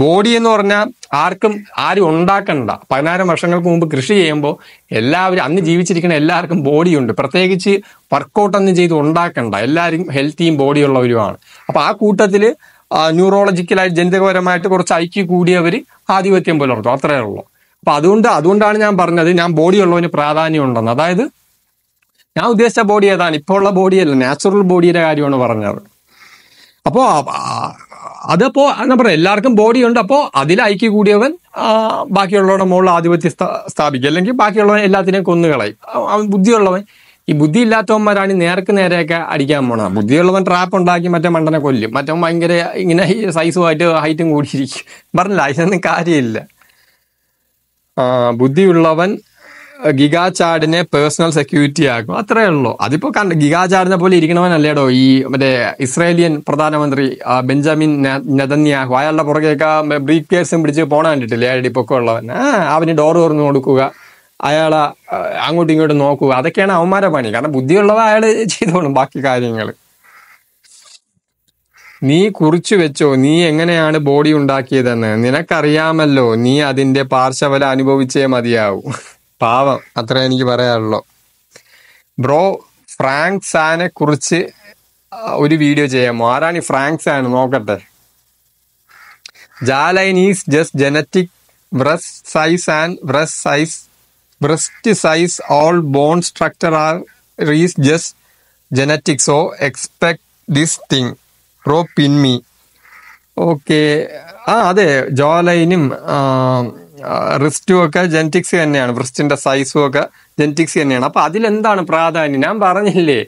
ബോഡി എന്ന് പറഞ്ഞാൽ ആർക്കും ആരും ഉണ്ടാക്കണ്ട പതിനായിരം വർഷങ്ങൾക്ക് മുമ്പ് കൃഷി ചെയ്യുമ്പോൾ എല്ലാവരും അന്ന് ജീവിച്ചിരിക്കുന്ന എല്ലാവർക്കും ബോഡിയുണ്ട് പ്രത്യേകിച്ച് വർക്കൗട്ട് ഒന്നും ചെയ്ത് ഉണ്ടാക്കണ്ട എല്ലാവരും ഹെൽത്തിയും ഉള്ളവരുമാണ് അപ്പോൾ ആ കൂട്ടത്തിൽ ന്യൂറോളജിക്കലായിട്ട് ജനിതകപരമായിട്ട് കുറച്ച് ഐക്യ കൂടിയവർ ആധിപത്യം പുലർത്തും അത്രയേ ഉള്ളൂ അപ്പൊ അതുകൊണ്ട് അതുകൊണ്ടാണ് ഞാൻ പറഞ്ഞത് ഞാൻ ബോഡി ഉള്ളവന് പ്രാധാന്യം ഉണ്ടെന്ന് അതായത് ഞാൻ ഉദ്ദേശിച്ച ബോഡി ഏതാണ് ഇപ്പോൾ ഉള്ള ബോഡിയല്ല നാച്ചുറൽ ബോഡിയുടെ കാര്യമാണ് പറഞ്ഞത് അപ്പോൾ അതപ്പോ ഞാൻ പറയാം എല്ലാവർക്കും ബോഡി ഉണ്ട് അപ്പോ അതിൽ ഐക്യ കൂടിയവൻ ബാക്കിയുള്ളവരുടെ മുകളിൽ ആധിപത്യം സ്ഥാപിക്കും അല്ലെങ്കിൽ ബാക്കിയുള്ളവൻ എല്ലാത്തിനെയും കൊന്നുകളയും ബുദ്ധിയുള്ളവൻ ഈ ബുദ്ധി ഇല്ലാത്തവന്മാരാണ് നേർക്ക് നേരെയൊക്കെ അടിക്കാൻ പോണത് ബുദ്ധിയുള്ളവൻ ട്രാപ്പ് ഉണ്ടാക്കി മറ്റേ മണ്ടനെ കൊല്ലും മറ്റവൻ ഭയങ്കര ഇങ്ങനെ സൈസുമായിട്ട് ഹൈറ്റും കൂടിയിരിക്കും പറഞ്ഞില്ല അതിനൊന്നും കാര്യമില്ല ബുദ്ധിയുള്ളവൻ ഗിഗാ ചാഡിനെ പേഴ്സണൽ സെക്യൂരിറ്റി ആക്കും അത്രേ ഉള്ളൂ അതിപ്പോ കണ്ട ഗിഗാ ചാഡിനെ പോലെ ഇരിക്കണവനല്ലേടോ ഈ മറ്റേ ഇസ്രായേലിയൻ പ്രധാനമന്ത്രി ബെഞ്ചമിൻ നെതന്യാഹു അയാളുടെ പുറകെയൊക്കെ ബ്രീഫ് കേസും പിടിച്ച് പോണ കണ്ടിട്ടില്ലേ അയാളുടെ പൊക്കം ഉള്ളവൻ അവന് ഡോർ തുറന്നു കൊടുക്കുക അയാളെ അങ്ങോട്ടും ഇങ്ങോട്ടും നോക്കുക അതൊക്കെയാണ് അവന്മാരെ പണി കാരണം ബുദ്ധിയുള്ളവ അയാൾ ചെയ്തോളും ബാക്കി കാര്യങ്ങൾ നീ കുറിച്ചു വെച്ചോ നീ എങ്ങനെയാണ് ബോഡി ഉണ്ടാക്കിയതെന്ന് നിനക്കറിയാമല്ലോ നീ അതിന്റെ പാർശ്വല അനുഭവിച്ചേ മതിയാവൂ പാവം അത്ര എനിക്ക് പറയാനുള്ളൂ ബ്രോ ഫ്രാങ്ക് സാനെ കുറിച്ച് ഒരു വീഡിയോ ചെയ്യാമോ ആരാണ് ഈ ഫ്രാങ്ക് സാൻ നോക്കട്ടെ jawline is just genetic breast size and breast size breast size all bone structure are റീസ് just genetics oh expect this thing bro pin me okay ആ അതെ ജോലൈനും റിസ്റ്റും ഒക്കെ ജെനറ്റിക്സ് തന്നെയാണ് വൃസ്റ്റിന്റെ സൈസും ഒക്കെ ജെനറ്റിക്സ് തന്നെയാണ് അപ്പൊ അതിലെന്താണ് പ്രാധാന്യം ഞാൻ പറഞ്ഞില്ലേ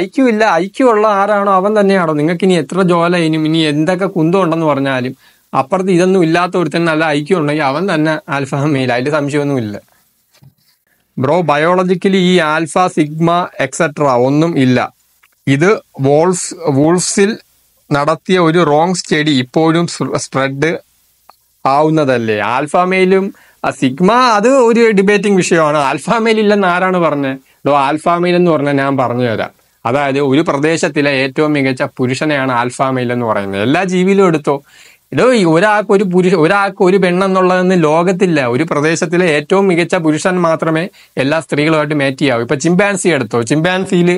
ഐക്യു ഇല്ല ഐക്യു ഉള്ള ആരാണോ അവൻ തന്നെയാണോ നിങ്ങൾക്ക് ഇനി എത്ര ജോല ഇനിയും ഇനി എന്തൊക്കെ കുന്തം ഉണ്ടെന്ന് പറഞ്ഞാലും അപ്പുറത്ത് ഇതൊന്നും ഇല്ലാത്ത തന്നെ നല്ല ഐക്യു ഉണ്ടെങ്കിൽ അവൻ തന്നെ ആൽഫ മെയിൽ സംശയമൊന്നും ഇല്ല ബ്രോ ബയോളജിക്കലി ഈ ആൽഫ സിഗ്മ എക്സെട്ര ഒന്നും ഇല്ല ഇത് വോൾസ് വൂൾഫ്സിൽ നടത്തിയ ഒരു റോങ് സ്റ്റഡി ഇപ്പോഴും സ്പ്രെഡ് ആവുന്നതല്ലേ ആ സിഗ്മ അത് ഒരു ഡിബേറ്റിംഗ് വിഷയമാണ് ആൽഫാമേൽ ഇല്ലെന്ന് ആരാണ് പറഞ്ഞത് ഡോ ആൽഫാമയിൽ എന്ന് പറഞ്ഞാൽ ഞാൻ പറഞ്ഞു തരാം അതായത് ഒരു പ്രദേശത്തിലെ ഏറ്റവും മികച്ച പുരുഷനെയാണ് ആൽഫാമേൽ എന്ന് പറയുന്നത് എല്ലാ ജീവിയിലും എടുത്തോ ഇതോ ഒരാൾക്ക് ഒരു പുരുഷ ഒരാൾക്ക് ഒരു പെണ്ണെന്നുള്ളതെന്ന് ലോകത്തില്ല ഒരു പ്രദേശത്തിലെ ഏറ്റവും മികച്ച പുരുഷൻ മാത്രമേ എല്ലാ സ്ത്രീകളുമായിട്ട് മാറ്റ് ചെയ്യാവൂ ഇപ്പൊ ചിമ്പാൻസി എടുത്തോ ചിമ്പാൻസിയിൽ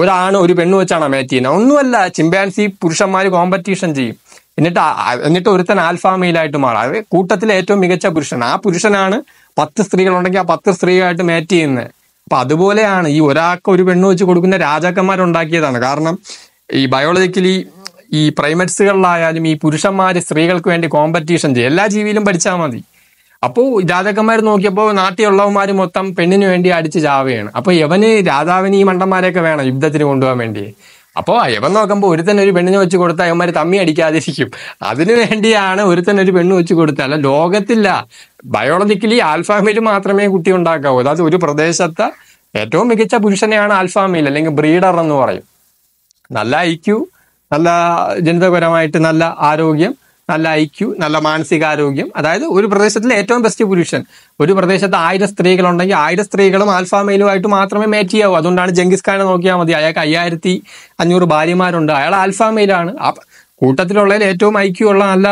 ഒരാണ് ഒരു പെണ്ണ് വെച്ചാണ് മാറ്റ് ചെയ്യുന്നത് ഒന്നുമല്ല ചിമ്പാൻസി പുരുഷന്മാർ കോമ്പറ്റീഷൻ ചെയ്യും എന്നിട്ട് എന്നിട്ട് ഒരുത്തൻ ആൽഫാമയിലായിട്ട് മാറാം കൂട്ടത്തിലെ ഏറ്റവും മികച്ച പുരുഷൻ ആ പുരുഷനാണ് പത്ത് സ്ത്രീകളുണ്ടെങ്കിൽ ആ പത്ത് സ്ത്രീകളായിട്ട് മാറ്റ് ചെയ്യുന്നത് അപ്പൊ അതുപോലെയാണ് ഈ ഒരാൾക്ക് ഒരു പെണ്ണ് വെച്ച് കൊടുക്കുന്ന രാജാക്കന്മാരുണ്ടാക്കിയതാണ് കാരണം ഈ ബയോളജിക്കലി ഈ പ്രൈമറ്റ്സുകളിലായാലും ഈ പുരുഷന്മാർ സ്ത്രീകൾക്ക് വേണ്ടി കോമ്പറ്റീഷൻ ചെയ്യും എല്ലാ ജീവിയിലും പഠിച്ചാൽ മതി അപ്പോൾ രാജാക്കന്മാർ നോക്കിയപ്പോൾ നാട്ടിലുള്ളവന്മാർ മൊത്തം പെണ്ണിന് വേണ്ടി അടിച്ച് ചാവുകയാണ് അപ്പോൾ യവന് രാജാവിന് ഈ മണ്ടന്മാരെയൊക്കെ വേണം യുദ്ധത്തിന് കൊണ്ടുപോകാൻ വേണ്ടി അപ്പോൾ എവൻ നോക്കുമ്പോൾ ഒരുത്തൻ ഒരു പെണ്ണിനെ വെച്ച് കൊടുത്താൽ അവന്മാർ തമ്മി അടിക്കാതിരിക്കും അതിനു വേണ്ടിയാണ് ഒരുത്തൻ ഒരു പെണ്ണ് വെച്ച് കൊടുത്താൽ അല്ല ലോകത്തില്ല ബയോളജിക്കലി ആൽഫാമിൽ മാത്രമേ കുട്ടി ഉണ്ടാക്കാവൂ അതായത് ഒരു പ്രദേശത്തെ ഏറ്റവും മികച്ച പുരുഷനെയാണ് ആൽഫാമിൽ അല്ലെങ്കിൽ ബ്രീഡർ എന്ന് പറയും നല്ല ഐക്യു നല്ല ജനിതപരമായിട്ട് നല്ല ആരോഗ്യം നല്ല ഐക്യു നല്ല മാനസികാരോഗ്യം അതായത് ഒരു പ്രദേശത്തിലെ ഏറ്റവും ബെസ്റ്റ് പുരുഷൻ ഒരു പ്രദേശത്ത് ആയിരം സ്ത്രീകളുണ്ടെങ്കിൽ ആയിരം സ്ത്രീകളും ആൽഫ മെയിലുമായിട്ട് മാത്രമേ മാച്ച് ചെയ്യാവൂ അതുകൊണ്ടാണ് ജംഗിസ് ഖാനെ നോക്കിയാൽ മതി അയാൾക്ക് അയ്യായിരത്തി അഞ്ഞൂറ് ഭാര്യമാരുണ്ട് അയാൾ ആൽഫ മെയിലാണ് കൂട്ടത്തിലുള്ളതിൽ ഏറ്റവും ഐക്യു ഉള്ള നല്ല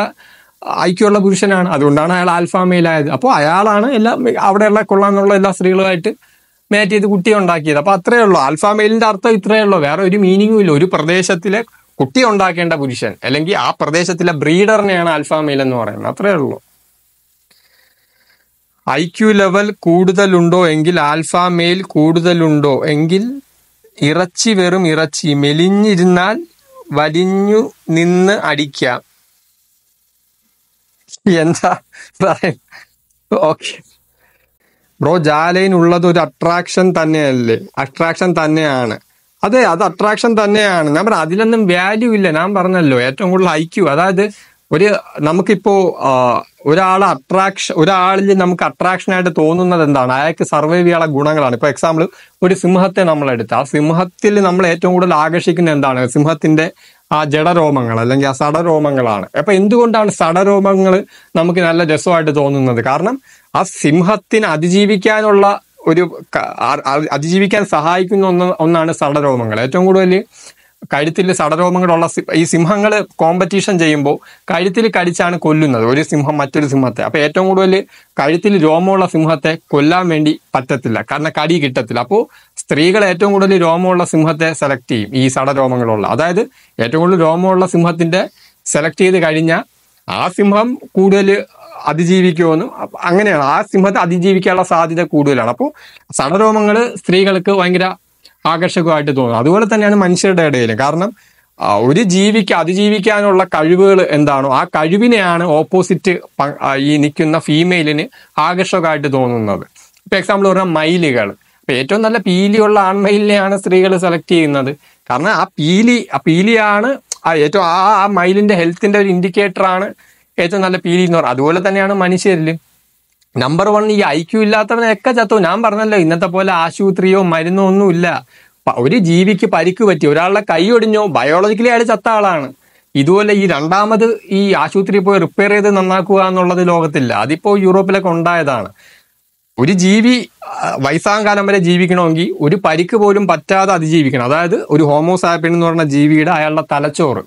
ഐക്യമുള്ള പുരുഷനാണ് അതുകൊണ്ടാണ് അയാൾ ആൽഫ അപ്പോൾ അയാളാണ് എല്ലാ അവിടെയുള്ള കൊള്ളാന്നുള്ള എല്ലാ സ്ത്രീകളുമായിട്ട് മാറ്റ് ചെയ്ത് കുട്ടിയെ ഉണ്ടാക്കിയത് അപ്പോൾ അത്രയേ ഉള്ളൂ ആൽഫ അർത്ഥം ഇത്രയേ ഉള്ളൂ വേറെ ഒരു മീനിങ്ങും ഇല്ല ഒരു പ്രദേശത്തിലെ കുട്ടി ഉണ്ടാക്കേണ്ട പുരുഷൻ അല്ലെങ്കിൽ ആ പ്രദേശത്തിലെ ബ്രീഡറിനെയാണ് അൽഫാമെയിൽ എന്ന് പറയുന്നത് അത്രേ ഉള്ളൂ ഐ ക്യു ലെവൽ കൂടുതലുണ്ടോ എങ്കിൽ ആൽഫാമെയിൽ കൂടുതലുണ്ടോ എങ്കിൽ ഇറച്ചി വെറും ഇറച്ചി മെലിഞ്ഞിരുന്നാൽ വലിഞ്ഞു നിന്ന് അടിക്കാം എന്താ പറയാ ഓക്കെ ബ്രോ ജാലയിനുള്ളത് ഒരു അട്രാക്ഷൻ തന്നെയല്ലേ അട്രാക്ഷൻ തന്നെയാണ് അതെ അത് അട്രാക്ഷൻ തന്നെയാണ് ഞാൻ പറഞ്ഞ അതിലൊന്നും വാല്യൂ ഇല്ല ഞാൻ പറഞ്ഞല്ലോ ഏറ്റവും കൂടുതൽ ഐക്യു അതായത് ഒരു നമുക്കിപ്പോ ഒരാളെ അട്രാക്ഷൻ ഒരാളിൽ നമുക്ക് അട്രാക്ഷൻ ആയിട്ട് തോന്നുന്നത് എന്താണ് അയാൾക്ക് സർവൈവ് ചെയ്യാനുള്ള ഗുണങ്ങളാണ് ഇപ്പൊ എക്സാമ്പിൾ ഒരു സിംഹത്തെ നമ്മൾ എടുത്ത് ആ സിംഹത്തിൽ നമ്മൾ ഏറ്റവും കൂടുതൽ ആകർഷിക്കുന്ന എന്താണ് സിംഹത്തിന്റെ ആ ജഡരോമങ്ങൾ അല്ലെങ്കിൽ ആ സടരോമങ്ങളാണ് അപ്പൊ എന്തുകൊണ്ടാണ് സടരോമങ്ങൾ നമുക്ക് നല്ല രസമായിട്ട് തോന്നുന്നത് കാരണം ആ സിംഹത്തിന് അതിജീവിക്കാനുള്ള ഒരു അതിജീവിക്കാൻ സഹായിക്കുന്ന ഒന്ന് ഒന്നാണ് സടരോമങ്ങൾ ഏറ്റവും കൂടുതൽ കഴുത്തിൽ സടരോമങ്ങളുള്ള ഈ സിംഹങ്ങൾ കോമ്പറ്റീഷൻ ചെയ്യുമ്പോൾ കഴുത്തിൽ കടിച്ചാണ് കൊല്ലുന്നത് ഒരു സിംഹം മറ്റൊരു സിംഹത്തെ അപ്പോൾ ഏറ്റവും കൂടുതൽ കഴുത്തിൽ രോമമുള്ള സിംഹത്തെ കൊല്ലാൻ വേണ്ടി പറ്റത്തില്ല കാരണം കടി കിട്ടത്തില്ല അപ്പോൾ സ്ത്രീകൾ ഏറ്റവും കൂടുതൽ രോമമുള്ള സിംഹത്തെ സെലക്ട് ചെയ്യും ഈ സടരോമങ്ങളുള്ള അതായത് ഏറ്റവും കൂടുതൽ രോമമുള്ള സിംഹത്തിൻ്റെ സെലക്ട് ചെയ്ത് കഴിഞ്ഞാൽ ആ സിംഹം കൂടുതൽ അതിജീവിക്കുമെന്നും അങ്ങനെയാണ് ആ സിംഹത്തെ അതിജീവിക്കാനുള്ള സാധ്യത കൂടുതലാണ് അപ്പോൾ സടരോമങ്ങൾ സ്ത്രീകൾക്ക് ഭയങ്കര ആകർഷകമായിട്ട് തോന്നും അതുപോലെ തന്നെയാണ് മനുഷ്യരുടെ ഇടയിലും കാരണം ഒരു ജീവിക്ക് അതിജീവിക്കാനുള്ള കഴിവുകൾ എന്താണോ ആ കഴിവിനെയാണ് ഓപ്പോസിറ്റ് ഈ നിൽക്കുന്ന ഫീമെയിലിന് ആകർഷകമായിട്ട് തോന്നുന്നത് ഇപ്പൊ എക്സാമ്പിൾ പറഞ്ഞാൽ മയിലുകൾ അപ്പൊ ഏറ്റവും നല്ല പീലിയുള്ള ആൺമയിലിനെയാണ് സ്ത്രീകൾ സെലക്ട് ചെയ്യുന്നത് കാരണം ആ പീലി ആ പീലിയാണ് ആ ഏറ്റവും ആ മൈലിന്റെ ഹെൽത്തിന്റെ ഒരു ഇൻഡിക്കേറ്ററാണ് ഏറ്റവും നല്ല പീലി എന്ന് പറഞ്ഞാൽ അതുപോലെ തന്നെയാണ് മനുഷ്യരിലും നമ്പർ വൺ ഈ ഐക്യു ഇല്ലാത്തവനൊക്കെ ചത്തു ഞാൻ പറഞ്ഞല്ലോ ഇന്നത്തെ പോലെ ആശുപത്രിയോ മരുന്നോ ഒന്നുമില്ല ഒരു ജീവിക്ക് പരിക്ക് പറ്റി ഒരാളുടെ കൈ ഒടിഞ്ഞോ ബയോളജിക്കലി അയാൾ ചത്ത ആളാണ് ഇതുപോലെ ഈ രണ്ടാമത് ഈ ആശുപത്രി പോയി റിപ്പയർ ചെയ്ത് നന്നാക്കുക എന്നുള്ളത് ലോകത്തില്ല അതിപ്പോ യൂറോപ്പിലൊക്കെ ഉണ്ടായതാണ് ഒരു ജീവി വയസ്സാകാലം വരെ ജീവിക്കണമെങ്കിൽ ഒരു പരിക്ക് പോലും പറ്റാതെ അതിജീവിക്കണം അതായത് ഒരു ഹോമോസാപ്പിൻ എന്ന് പറഞ്ഞ ജീവിയുടെ അയാളുടെ തലച്ചോറ്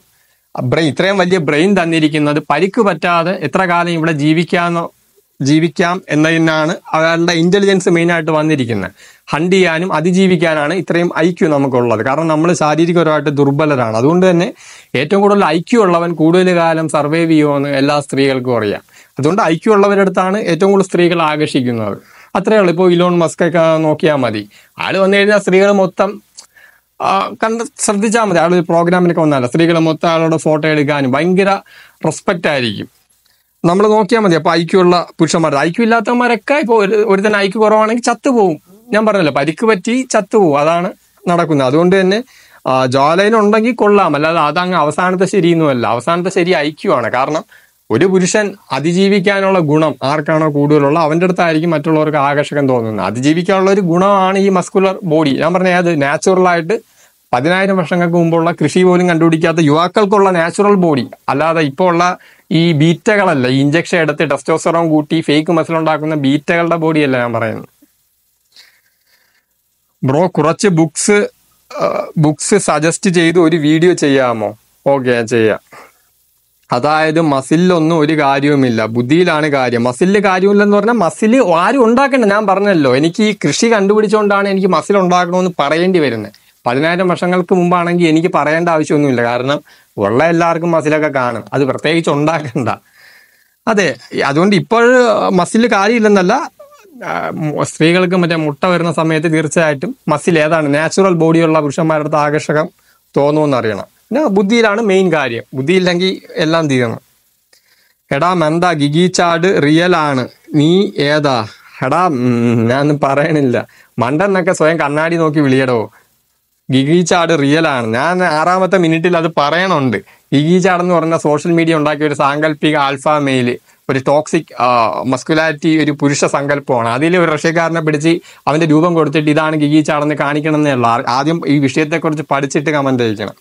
ഇത്രയും വലിയ ബ്രെയിൻ തന്നിരിക്കുന്നത് പരിക്ക് പറ്റാതെ എത്ര കാലം ഇവിടെ ജീവിക്കാമെന്നോ ജീവിക്കാം എന്നതിനാണ് അയാളുടെ ഇന്റലിജൻസ് മെയിനായിട്ട് വന്നിരിക്കുന്നത് ഹണ്ട് ചെയ്യാനും അതിജീവിക്കാനാണ് ഇത്രയും ഐക്യു നമുക്കുള്ളത് കാരണം നമ്മൾ ശാരീരികപരമായിട്ട് ദുർബലരാണ് അതുകൊണ്ട് തന്നെ ഏറ്റവും കൂടുതൽ ഐക്യു ഉള്ളവൻ കൂടുതൽ കാലം സർവൈവ് ചെയ്യുമെന്ന് എല്ലാ സ്ത്രീകൾക്കും അറിയാം അതുകൊണ്ട് ഐക്യു ഉള്ളവരടുത്താണ് ഏറ്റവും കൂടുതൽ സ്ത്രീകൾ ആകർഷിക്കുന്നത് അത്രയേ ഉള്ളൂ ഇപ്പോൾ ഇലോൺ മസ്കൊക്കെ നോക്കിയാൽ മതി ആൾ വന്നു കഴിഞ്ഞാൽ സ്ത്രീകൾ മൊത്തം കണ്ട് ശ്രദ്ധിച്ചാൽ മതി ആളൊരു പ്രോഗ്രാമിനൊക്കെ വന്നാലോ സ്ത്രീകൾ മൊത്തം ആളോട് ഫോട്ടോ എടുക്കാനും ഭയങ്കര റെസ്പെക്റ്റ് ആയിരിക്കും നമ്മൾ നോക്കിയാൽ മതി അപ്പൊ ഐക്യു ഉള്ള പുരുഷന്മാർ ഐക്യു ഇല്ലാത്തവന്മാരൊക്കെ ഇപ്പോൾ ഒരു ഒരു തന്നെ ഐക്യു കുറവാണെങ്കിൽ ചത്തുപോകും ഞാൻ പറഞ്ഞല്ലോ പരിക്ക് പറ്റി ചത്തുപോകും അതാണ് നടക്കുന്നത് അതുകൊണ്ട് തന്നെ ജോലൈൻ ഉണ്ടെങ്കിൽ കൊള്ളാം അല്ലാതെ അതങ്ങ് അവസാനത്തെ ശരിയൊന്നുമല്ല അവസാനത്തെ ശരി ഐക്യമാണ് കാരണം ഒരു പുരുഷൻ അതിജീവിക്കാനുള്ള ഗുണം ആർക്കാണോ കൂടുതലുള്ള അവൻ്റെ അടുത്തായിരിക്കും മറ്റുള്ളവർക്ക് ആകർഷകം തോന്നുന്നത് അതിജീവിക്കാനുള്ള ഒരു ഗുണമാണ് ഈ മസ്കുലർ ബോഡി ഞാൻ പറഞ്ഞ അത് നാച്ചുറലായിട്ട് പതിനായിരം വർഷങ്ങൾക്ക് മുമ്പുള്ള കൃഷി പോലും കണ്ടുപിടിക്കാത്ത യുവാക്കൾക്കുള്ള നാച്ചുറൽ ബോഡി അല്ലാതെ ഇപ്പോൾ ഉള്ള ഈ ബീറ്റകളല്ല ഇഞ്ചക്ഷൻ എടുത്ത് ടെസ്റ്റോസറോൺ കൂട്ടി ഫേക്ക് മസിൽ ഉണ്ടാക്കുന്ന ബീറ്റകളുടെ ബോഡിയല്ല ഞാൻ പറയുന്നത് ബ്രോ കുറച്ച് ബുക്സ് ബുക്സ് സജസ്റ്റ് ചെയ്ത് ഒരു വീഡിയോ ചെയ്യാമോ ഓക്കെ ചെയ്യാം അതായത് മസിലൊന്നും ഒരു കാര്യവുമില്ല ബുദ്ധിയിലാണ് കാര്യം മസിലിൽ കാര്യമില്ലെന്ന് പറഞ്ഞാൽ മസിൽ ആരും ഉണ്ടാക്കണ്ട ഞാൻ പറഞ്ഞല്ലോ എനിക്ക് ഈ കൃഷി കണ്ടുപിടിച്ചുകൊണ്ടാണ് എനിക്ക് മസിൽ ഉണ്ടാക്കണമെന്ന് പറയേണ്ടി വരുന്നത് പതിനായിരം വർഷങ്ങൾക്ക് മുമ്പാണെങ്കിൽ എനിക്ക് പറയേണ്ട ആവശ്യമൊന്നുമില്ല കാരണം ഉള്ള എല്ലാവർക്കും മസിലൊക്കെ കാണും അത് പ്രത്യേകിച്ച് ഉണ്ടാക്കണ്ട അതെ അതുകൊണ്ട് ഇപ്പോൾ മസിൽ കാര്യമില്ലെന്നല്ല സ്ത്രീകൾക്ക് മറ്റേ മുട്ട വരുന്ന സമയത്ത് തീർച്ചയായിട്ടും മസിൽ ഏതാണ് നാച്ചുറൽ ബോഡിയുള്ള പുരുഷന്മാരുടെ ആകർഷകം തോന്നുമെന്ന് അറിയണം പിന്നെ ബുദ്ധിയിലാണ് മെയിൻ കാര്യം ബുദ്ധിയില്ലെങ്കിൽ എല്ലാം തീരണം എടാ മന്ദ ഗിഗിച്ചാട് റിയൽ ആണ് നീ ഏതാ എടാ ഞാൻ പറയണില്ല മണ്ടൻ എന്നൊക്കെ സ്വയം കണ്ണാടി നോക്കി വിളിയടോ ഗിഗിച്ചാട് റിയൽ ആണ് ഞാൻ ആറാമത്തെ മിനിറ്റിൽ അത് പറയണുണ്ട് ഗിഗിച്ചാട് എന്ന് പറഞ്ഞ സോഷ്യൽ മീഡിയ ഉണ്ടാക്കിയ ഒരു സാങ്കല്പിക ആൽഫ മെയില് ഒരു ടോക്സിക് മസ്കുലാരിറ്റി ഒരു പുരുഷ സങ്കല്പമാണ് അതിൽ ഒരു റഷ്യക്കാരനെ പിടിച്ച് അവൻ്റെ രൂപം കൊടുത്തിട്ട് ഇതാണ് ഗിഗിച്ചാടെന്ന് കാണിക്കണം എന്നേ ഉള്ളൂ ആദ്യം ഈ വിഷയത്തെക്കുറിച്ച് പഠിച്ചിട്ട് കമൻ്റ് അയക്കണം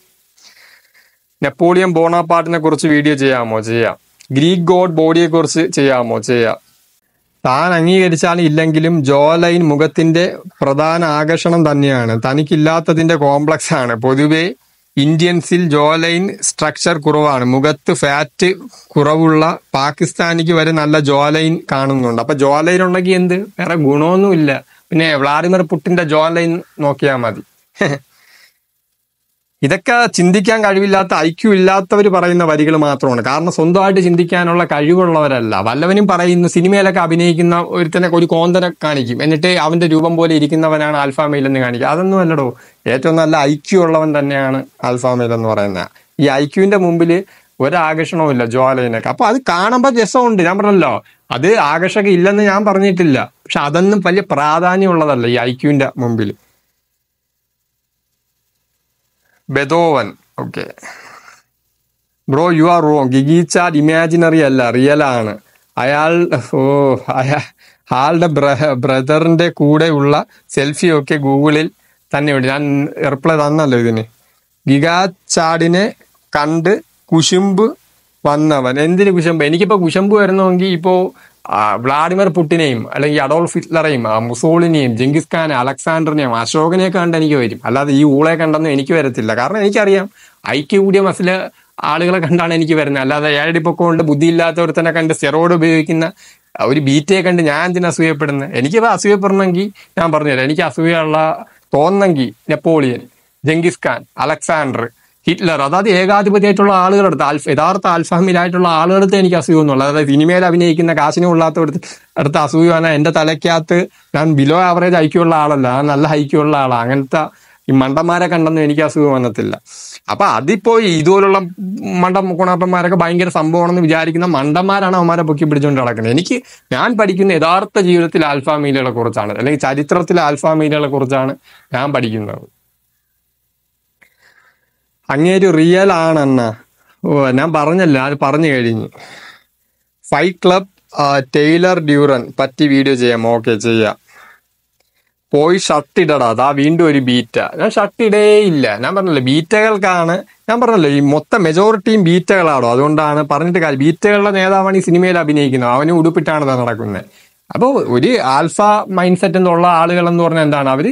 നെപ്പോളിയൻ ബോണാപ്പാട്ടിനെ കുറിച്ച് വീഡിയോ ചെയ്യാമോ ചെയ്യാം ഗ്രീക്ക് ഗോഡ് ബോഡിയെ കുറിച്ച് ചെയ്യാമോ ചെയ്യാം താൻ അംഗീകരിച്ചാലും ഇല്ലെങ്കിലും ജോലൈൻ മുഖത്തിന്റെ പ്രധാന ആകർഷണം തന്നെയാണ് തനിക്കില്ലാത്തതിന്റെ കോംപ്ലക്സ് ആണ് പൊതുവെ ഇന്ത്യൻസിൽ ജോലൈൻ സ്ട്രക്ചർ കുറവാണ് മുഖത്ത് ഫാറ്റ് കുറവുള്ള പാകിസ്ഥാനിക്ക് വരെ നല്ല ജോലൈൻ കാണുന്നുണ്ട് അപ്പൊ ജോലൈൻ ഉണ്ടെങ്കിൽ എന്ത് വേറെ ഗുണമൊന്നുമില്ല പിന്നെ വ്ളാഡിമിർ പുട്ടിന്റെ ജോലൈൻ നോക്കിയാൽ മതി ഇതൊക്കെ ചിന്തിക്കാൻ കഴിവില്ലാത്ത ഐക്യു ഇല്ലാത്തവർ പറയുന്ന വരികൾ മാത്രമാണ് കാരണം സ്വന്തമായിട്ട് ചിന്തിക്കാനുള്ള കഴിവുള്ളവരല്ല വല്ലവനും പറയുന്നു സിനിമയിലൊക്കെ അഭിനയിക്കുന്ന ഒരുത്തനെ ഒരു കോന്തനെ കാണിക്കും എന്നിട്ട് അവന്റെ രൂപം പോലെ ഇരിക്കുന്നവനാണ് ആൽഫാമെയിൽ എന്ന് കാണിക്കുക അതൊന്നും അല്ലടോ ഏറ്റവും നല്ല ഐക്യു ഉള്ളവൻ തന്നെയാണ് ആൽഫാമെയിൽ എന്ന് പറയുന്നത് ഈ ഐക്യുവിന്റെ മുമ്പിൽ ഇല്ല ജ്വാലയിനൊക്കെ അപ്പൊ അത് കാണുമ്പോൾ രസമുണ്ട് ഞാൻ പറഞ്ഞല്ലോ അത് ആകർഷകം ഇല്ലെന്ന് ഞാൻ പറഞ്ഞിട്ടില്ല പക്ഷെ അതൊന്നും വലിയ പ്രാധാന്യമുള്ളതല്ല ഈ ഐക്യുവിന്റെ മുമ്പിൽ Beethoven okay bro you are wrong chat imaginary അല്ല റിയൽ ആണ് അയാൾ ഓ ആളുടെ ബ്രദറിന്റെ കൂടെ ഉള്ള സെൽഫി ഒക്കെ ഗൂഗിളിൽ തന്നെ ഉണ്ട് ഞാൻ റിപ്ലൈ തന്നല്ലോ ഇതിന് ചാടിനെ കണ്ട് കുശുമ്പ് വന്നവൻ എന്തിന് കുശുമ്പ് എനിക്കിപ്പോ കുശുമ്പ് വരുന്നെങ്കിൽ ഇപ്പോ വ്ളാഡിമിർ പുട്ടിനെയും അല്ലെങ്കിൽ അഡോൾഫ് ഹിറ്റ്ലറെയും മുസോളിനെയും ജെങ്കിസ് ഖാനെ അലക്സാണ്ടറിനെയും അശോകനെ കണ്ട് എനിക്ക് വരും അല്ലാതെ ഈ ഊളെ കണ്ടെന്നും എനിക്ക് വരത്തില്ല കാരണം എനിക്കറിയാം ഐക്യ കൂടിയ മസില് ആളുകളെ കണ്ടാണ് എനിക്ക് വരുന്നത് അല്ലാതെ ഏഴടിപ്പൊക്കം കൊണ്ട് ബുദ്ധിയില്ലാത്ത തന്നെ കണ്ട് സെറോഡ് ഉപയോഗിക്കുന്ന ഒരു ബീറ്റയെ കണ്ട് ഞാൻ എന്തിനാ അസൂയപ്പെടുന്നത് എനിക്കിപ്പോൾ അസൂയപ്പെടണമെങ്കിൽ ഞാൻ പറഞ്ഞുതരാം എനിക്ക് അസൂയുള്ള തോന്നെങ്കിൽ Napoleon Genghis Khan Alexander Hitler അതായത് ഏകാധിപതിയായിട്ടുള്ള ആളുകളെടുത്ത് ആൽഫ യഥാർത്ഥ ആൽഫഹമിലായിട്ടുള്ള ആളുകളെടുത്ത് എനിക്ക് അസൂയ അതായത് സിനിമയിൽ അഭിനയിക്കുന്ന കാശിനും കൊള്ളാത്തടുത്ത് അടുത്ത അസൂയ എൻ്റെ തലയ്ക്കകത്ത് ഞാൻ ബിലോ ആവറേജ് ഐക്യമുള്ള ആളല്ല ഞാൻ നല്ല ഐക്യമുള്ള ആളാണ് അങ്ങനത്തെ ഈ മണ്ടന്മാരെ കണ്ടെന്ന് എനിക്ക് അസുഖം വന്നത്തില്ല അപ്പൊ അതിപ്പോ ഇതുപോലുള്ള മണ്ട കുണാപ്പന്മാരൊക്കെ ഭയങ്കര സംഭവമാണെന്ന് വിചാരിക്കുന്ന മണ്ടന്മാരാണ് അവന്മാരെ പൊക്കി പിടിച്ചുകൊണ്ട് നടക്കുന്നത് എനിക്ക് ഞാൻ പഠിക്കുന്ന യഥാർത്ഥ ജീവിതത്തിൽ ആൽഫാമീലുകളെ കുറിച്ചാണ് അല്ലെങ്കിൽ ചരിത്രത്തിലെ ആൽഫാമീലുകളെ കുറിച്ചാണ് ഞാൻ പഠിക്കുന്നത് അങ്ങേര് റിയൽ ആണെന്ന ഞാൻ പറഞ്ഞല്ല അത് പറഞ്ഞു കഴിഞ്ഞു ഫൈറ്റ് ക്ലബ് ടെയ്ലർ ഡ്യൂറൻ പറ്റി വീഡിയോ ചെയ്യാം ഓക്കെ ചെയ്യാം പോയി ഷർട്ട് ഇടടാ അതാ വീണ്ടും ഒരു ബീറ്റ ഞാൻ ഷർട്ട് ഇടേ ഇല്ല ഞാൻ പറഞ്ഞല്ലോ ബീറ്റകൾക്കാണ് ഞാൻ പറഞ്ഞല്ലോ ഈ മൊത്തം മെജോറിറ്റിയും ബീറ്റകളാണോ അതുകൊണ്ടാണ് പറഞ്ഞിട്ട് കാര്യം ബീറ്റകളുടെ നേതാവാണ് ഈ സിനിമയിൽ അഭിനയിക്കുന്നത് അവന് ഉടുപ്പിട്ടാണ് നടക്കുന്നത് അപ്പോൾ ഒരു ആൽഫ മൈൻഡ് സെറ്റ് എന്നുള്ള ആളുകൾ എന്ന് പറഞ്ഞാൽ എന്താണ് അവർ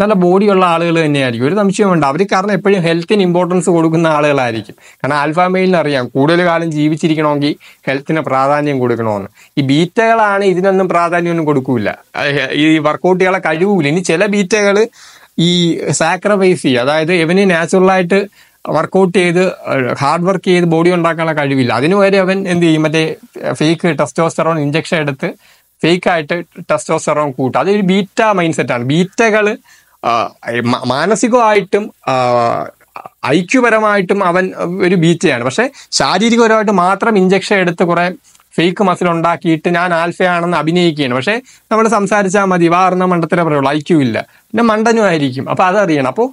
നല്ല ബോഡിയുള്ള ആളുകൾ തന്നെയായിരിക്കും ഒരു സംശയം ഉണ്ട് അവർ കാരണം എപ്പോഴും ഹെൽത്തിന് ഇമ്പോർട്ടൻസ് കൊടുക്കുന്ന ആളുകളായിരിക്കും കാരണം ആൽഫ അറിയാം കൂടുതൽ കാലം ജീവിച്ചിരിക്കണമെങ്കിൽ ഹെൽത്തിന് പ്രാധാന്യം കൊടുക്കണമെന്ന് ഈ ബീറ്റകളാണ് ഇതിനൊന്നും പ്രാധാന്യമൊന്നും കൊടുക്കൂല ഈ വർക്കൗട്ടുകളെ കഴിവില്ല ഇനി ചില ബീറ്റകൾ ഈ സാക്രിഫൈസ് ചെയ്യുക അതായത് നാച്ചുറൽ നാച്ചുറലായിട്ട് വർക്കൗട്ട് ചെയ്ത് ഹാർഡ് വർക്ക് ചെയ്ത് ബോഡി ഉണ്ടാക്കാനുള്ള കഴിവില്ല അതിനു വരെ അവൻ എന്ത് ചെയ്യും മറ്റേ ഫേക്ക് ടെസ്റ്റോസ്റ്ററോൺ ഇഞ്ചക്ഷൻ എടുത്ത് ഫേക്കായിട്ട് ടെസ്റ്റോസ്റ്ററോൺ കൂട്ടും അതൊരു ബീറ്റ മൈൻഡ് സെറ്റാണ് ബീറ്റകൾ മാനസികമായിട്ടും ഐക്യുപരമായിട്ടും അവൻ ഒരു ബീച്ചയാണ് പക്ഷെ ശാരീരികപരമായിട്ട് മാത്രം ഇഞ്ചക്ഷൻ എടുത്ത് കുറെ ഫേക്ക് മസിൽ ഉണ്ടാക്കിയിട്ട് ഞാൻ ആൽഫയാണെന്ന് അഭിനയിക്കുകയാണ് പക്ഷേ നമ്മൾ സംസാരിച്ചാൽ മതി വാർന്ന മണ്ടത്തിലെ പറയുള്ളൂ ഐക്യൂ ഇല്ല പിന്നെ മണ്ടനും ആയിരിക്കും അപ്പോൾ അതറിയണം അപ്പോൾ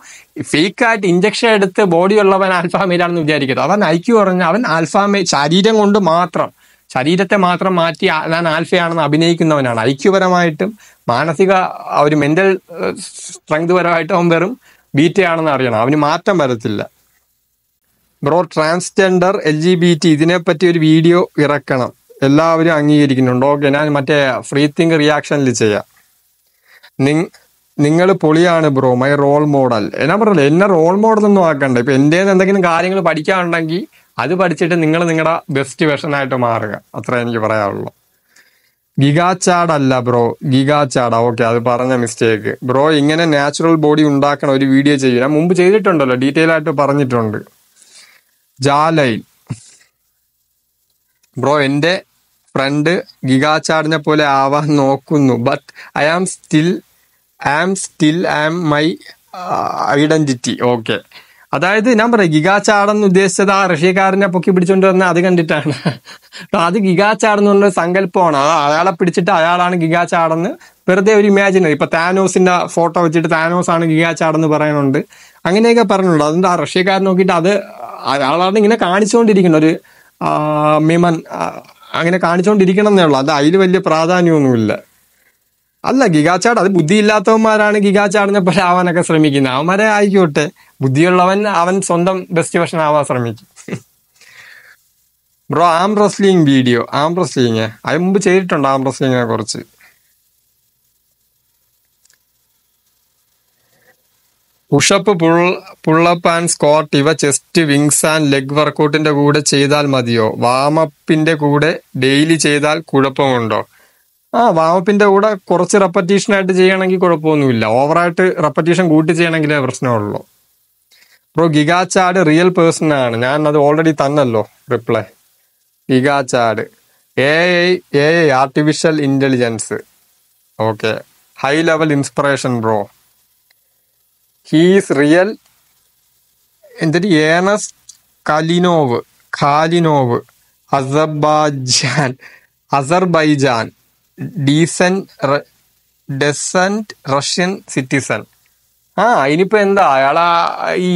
ഫേക്കായിട്ട് ഇഞ്ചക്ഷൻ എടുത്ത് ഉള്ളവൻ ആൽഫാമേലാണെന്ന് വിചാരിക്കരുത് അവൻ ഐക്യു പറഞ്ഞ അവൻ ആൽഫാമേ ശരീരം കൊണ്ട് മാത്രം ശരീരത്തെ മാത്രം മാറ്റി ഞാൻ ആൽഫയാണെന്ന് അഭിനയിക്കുന്നവനാണ് ഐക്യപരമായിട്ടും മാനസിക ആ ഒരു മെന്റൽ സ്ട്രെങ്ത് പരമായിട്ട് അവൻ വെറും ആണെന്ന് അറിയണം അവന് മാറ്റം വരത്തില്ല bro transgender L G B T ഇതിനെപ്പറ്റി ഒരു വീഡിയോ ഇറക്കണം എല്ലാവരും അംഗീകരിക്കുന്നുണ്ട് ഓക്കെ ഞാൻ മറ്റേ ഫ്രീ തിങ്ക് റിയാക്ഷനിൽ ചെയ്യാം നി നിങ്ങൾ പൊളിയാണ് ബ്രോ മൈ റോൾ മോഡൽ എന്നാ പറഞ്ഞില്ല എന്നെ റോൾ മോഡൽ ഒന്നും ആക്കണ്ട ഇപ്പൊ എൻ്റെ എന്തെങ്കിലും കാര്യങ്ങൾ പഠിക്കാനുണ്ടെങ്കിൽ അത് പഠിച്ചിട്ട് നിങ്ങൾ നിങ്ങളുടെ ബെസ്റ്റ് വെർഷനായിട്ട് മാറുക അത്ര എനിക്ക് പറയാനുള്ളൂ അല്ല ബ്രോ ഗിഗാചാടാ ഓക്കെ അത് പറഞ്ഞ മിസ്റ്റേക്ക് ബ്രോ ഇങ്ങനെ നാച്ചുറൽ ബോഡി ഉണ്ടാക്കണ ഒരു വീഡിയോ ചെയ്യൂ ഞാൻ മുമ്പ് ചെയ്തിട്ടുണ്ടല്ലോ ഡീറ്റെയിൽ ആയിട്ട് പറഞ്ഞിട്ടുണ്ട് ജാലൈൻ ബ്രോ എൻ്റെ ഫ്രണ്ട് ഗിഗാചാടിനെ പോലെ ആവാൻ നോക്കുന്നു but I am still I am still I am my identity okay അതായത് ഞാൻ പറയാം ഗിഗാചാടെന്ന് ഉദ്ദേശിച്ചത് ആ റഷ്യക്കാരനെ പൊക്കി പിടിച്ചോണ്ട് വന്ന അത് കണ്ടിട്ടാണ് അത് ഗിഗാചാടെന്ന് പറഞ്ഞൊരു സങ്കല്പമാണ് അയാളെ പിടിച്ചിട്ട് അയാളാണ് ഗിഗാചാടെന്ന് വെറുതെ ഒരു ഇമാജിനറി ഇപ്പൊ താനോസിന്റെ ഫോട്ടോ വെച്ചിട്ട് താനോസ് ആണ് ഗിഗാചാടെന്ന് പറയുന്നുണ്ട് അങ്ങനെയൊക്കെ പറഞ്ഞുള്ളൂ അതുകൊണ്ട് ആ റഷ്യക്കാരൻ നോക്കിയിട്ട് അത് അയാളാണ് ഇങ്ങനെ കാണിച്ചുകൊണ്ടിരിക്കുന്നത് ഒരു മിമൻ അങ്ങനെ കാണിച്ചുകൊണ്ടിരിക്കണം എന്നേ ഉള്ളൂ അത് അതിൽ വലിയ പ്രാധാന്യമൊന്നുമില്ല അല്ല ഗിഗാച്ചാട് അത് ബുദ്ധിയില്ലാത്തവന്മാരാണ് ഗിഗാച്ചാടിനെ പോലെ ആവാനൊക്കെ ശ്രമിക്കുന്നത് അവന്മാരെ ആയിക്കോട്ടെ ബുദ്ധിയുള്ളവൻ അവൻ സ്വന്തം ബെസ്റ്റ് വെർഷൻ ആവാൻ ശ്രമിക്കും bro arm wrestling video arm wrestling അതിന് മുമ്പ് ചെയ്തിട്ടുണ്ട് ആം റെസ്ലിങ്ങിനെ കുറിച്ച് pushup pull pullup and squat ഇവ ചെസ്റ്റ് വിങ്സ് ആൻഡ് ലെഗ് വർക്കൗട്ടിന്റെ കൂടെ ചെയ്താൽ മതിയോ വാമപ്പിന്റെ കൂടെ ഡെയിലി ചെയ്താൽ കുഴപ്പമുണ്ടോ ആ വാമപ്പിന്റെ കൂടെ കുറച്ച് റെപ്പറ്റീഷൻ ആയിട്ട് ചെയ്യണമെങ്കിൽ കുഴപ്പമൊന്നുമില്ല ഓവറായിട്ട് റെപ്പറ്റീഷൻ കൂട്ടി ചെയ്യണമെങ്കിലേ പ്രശ്നമുള്ളൂ ബ്രോ ഗിഗാചാട് റിയൽ പേഴ്സൺ ആണ് ഞാൻ അത് ഓൾറെഡി തന്നല്ലോ reply Gigachad A I A I artificial intelligence okay high level inspiration bro he's real എന്തൊരു Ernest Khalimov Khalimov Azerbaijan Azerbaijan descent descent Russian citizen ആ ഇനിയിപ്പോ എന്താ അയാൾ ഈ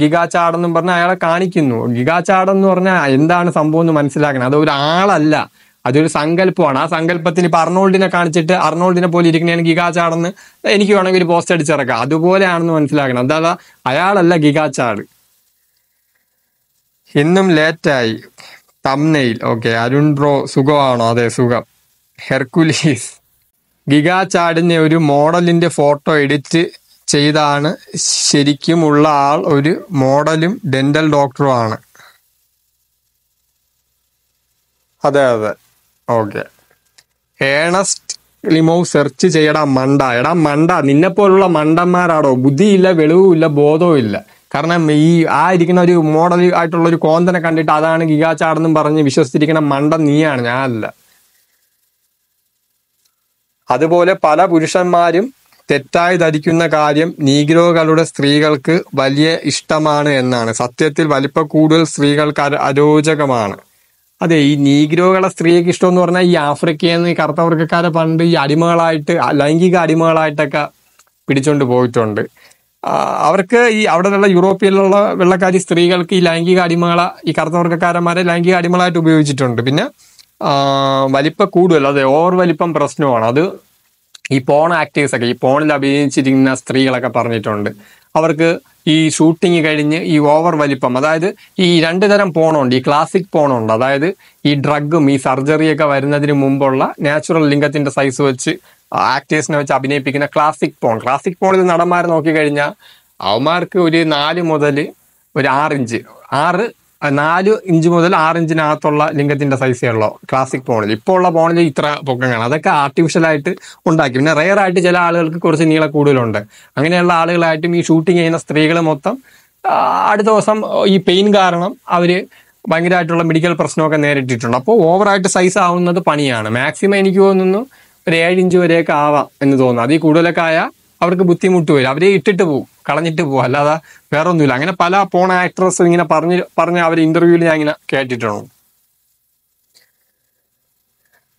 ഗിഗാചാടെന്നും പറഞ്ഞാൽ അയാളെ കാണിക്കുന്നു ഗിഗാചാടെന്ന് പറഞ്ഞാൽ എന്താണ് സംഭവം എന്ന് മനസ്സിലാക്കണം അത് ഒരാളല്ല അതൊരു സങ്കല്പമാണ് ആ സങ്കല്പത്തിന് ഇപ്പൊ അർണോൾഡിനെ കാണിച്ചിട്ട് അർണോൾഡിനെ പോലെ ഇരിക്കുന്നതാണ് ഗിഗാചാടെന്ന് എനിക്ക് വേണമെങ്കിൽ ഒരു പോസ്റ്റ് അടിച്ചിറക്കാം അതുപോലെയാണെന്ന് മനസ്സിലാക്കണം അതായത് അയാളല്ല ഗിഗാചാട് ഇന്നും ലേറ്റായി തമ്നയിൽ ഓക്കെ അരുൺ ബ്രോ സുഖമാണോ അതെ സുഖം ഹെർക്കുലീസ് ഗിഗ ചാടിഞ്ഞ ഒരു മോഡലിൻ്റെ ഫോട്ടോ എഡിറ്റ് ചെയ്താണ് ഉള്ള ആൾ ഒരു മോഡലും ഡെന്റൽ ഡോക്ടറും ആണ് അതെ അതെ ഓക്കെ ഏണസ്റ്റ് ലിമോ സെർച്ച് ചെയ്യടാ മണ്ട എടാ മണ്ട നിന്നെ പോലുള്ള മണ്ടന്മാരാടോ ബുദ്ധിയില്ല വെളിവുമില്ല ബോധവും ഇല്ല കാരണം ഈ ആ ഇരിക്കുന്ന ഒരു മോഡൽ ആയിട്ടുള്ള ഒരു കോന്തനെ കണ്ടിട്ട് അതാണ് ഗിഗാ ചാടെന്നും പറഞ്ഞ് വിശ്വസിച്ചിരിക്കുന്ന മണ്ടൻ നീയാണ് ഞാനല്ല അതുപോലെ പല പുരുഷന്മാരും തെറ്റായി ധരിക്കുന്ന കാര്യം നീഗ്രോകളുടെ സ്ത്രീകൾക്ക് വലിയ ഇഷ്ടമാണ് എന്നാണ് സത്യത്തിൽ വലിപ്പ കൂടുതൽ സ്ത്രീകൾക്ക് അരോചകമാണ് അതെ ഈ നീഗ്രോകളെ സ്ത്രീക്ക് ഇഷ്ടം എന്ന് പറഞ്ഞാൽ ഈ ആഫ്രിക്കയിൽ ഈ കറുത്തവർക്കാരെ പണ്ട് ഈ അടിമകളായിട്ട് ലൈംഗിക അടിമകളായിട്ടൊക്കെ പിടിച്ചോണ്ട് പോയിട്ടുണ്ട് അവർക്ക് ഈ അവിടെയുള്ള യൂറോപ്പിലുള്ള വെള്ളക്കാരി സ്ത്രീകൾക്ക് ഈ ലൈംഗിക അടിമകളെ ഈ കറുത്തവർക്കാരന്മാരെ ലൈംഗിക അടിമകളായിട്ട് ഉപയോഗിച്ചിട്ടുണ്ട് പിന്നെ വലിപ്പ കൂടുതൽ അതെ ഓവർ വലിപ്പം പ്രശ്നമാണ് അത് ഈ പോൺ ആക്ടേഴ്സ് ഒക്കെ ഈ പോണിൽ അഭിനയിച്ചിരിക്കുന്ന സ്ത്രീകളൊക്കെ പറഞ്ഞിട്ടുണ്ട് അവർക്ക് ഈ ഷൂട്ടിംഗ് കഴിഞ്ഞ് ഈ ഓവർ വലിപ്പം അതായത് ഈ രണ്ട് തരം പോണുണ്ട് ഈ ക്ലാസിക് പോണുണ്ട് അതായത് ഈ ഡ്രഗും ഈ സർജറിയൊക്കെ വരുന്നതിന് മുമ്പുള്ള നാച്ചുറൽ ലിംഗത്തിന്റെ സൈസ് വെച്ച് ആക്ടേഴ്സിനെ വെച്ച് അഭിനയിപ്പിക്കുന്ന ക്ലാസിക് പോൺ ക്ലാസിക് പോണിൽ നടന്മാരെ നോക്കിക്കഴിഞ്ഞാൽ അവന്മാർക്ക് ഒരു നാല് മുതൽ ഒരു ആറിഞ്ച് ആറ് നാല് ഇഞ്ച് മുതൽ ആറ് ഇഞ്ചിനകത്തുള്ള ലിംഗത്തിന്റെ സൈസേ ഉള്ളൂ ക്ലാസിക് ഫോണിൽ ഇപ്പോൾ ഉള്ള ഫോണിൽ ഇത്ര പൊക്കങ്ങളാണ് അതൊക്കെ ആർട്ടിഫിഷ്യലായിട്ട് ഉണ്ടാക്കി പിന്നെ റെയർ ആയിട്ട് ചില ആളുകൾക്ക് കുറച്ച് നീള കൂടുതലുണ്ട് അങ്ങനെയുള്ള ആളുകളായിട്ടും ഈ ഷൂട്ടിംഗ് ചെയ്യുന്ന സ്ത്രീകൾ മൊത്തം അടുത്ത ദിവസം ഈ പെയിൻ കാരണം അവർ ഭയങ്കരമായിട്ടുള്ള മെഡിക്കൽ പ്രശ്നമൊക്കെ നേരിട്ടിട്ടുണ്ട് അപ്പോൾ ഓവറായിട്ട് സൈസ് ആവുന്നത് പണിയാണ് മാക്സിമം എനിക്ക് തോന്നുന്നു ഒരു ഏഴ് ഇഞ്ച് വരെയൊക്കെ ആവാം എന്ന് തോന്നുന്നു അതിൽ കൂടുതലൊക്കെ ആയാൽ അവർക്ക് ബുദ്ധിമുട്ട് വരും അവരെ ഇട്ടിട്ട് പോകും കളഞ്ഞിട്ട് പോകും അല്ലാതെ വേറെ ഒന്നുമില്ല അങ്ങനെ പല പോണ ആക്ട്രസ് ഇങ്ങനെ പറഞ്ഞ് പറഞ്ഞ അവർ ഇന്റർവ്യൂവിൽ ഞാൻ ഇങ്ങനെ കേട്ടിട്ടുണ്ട്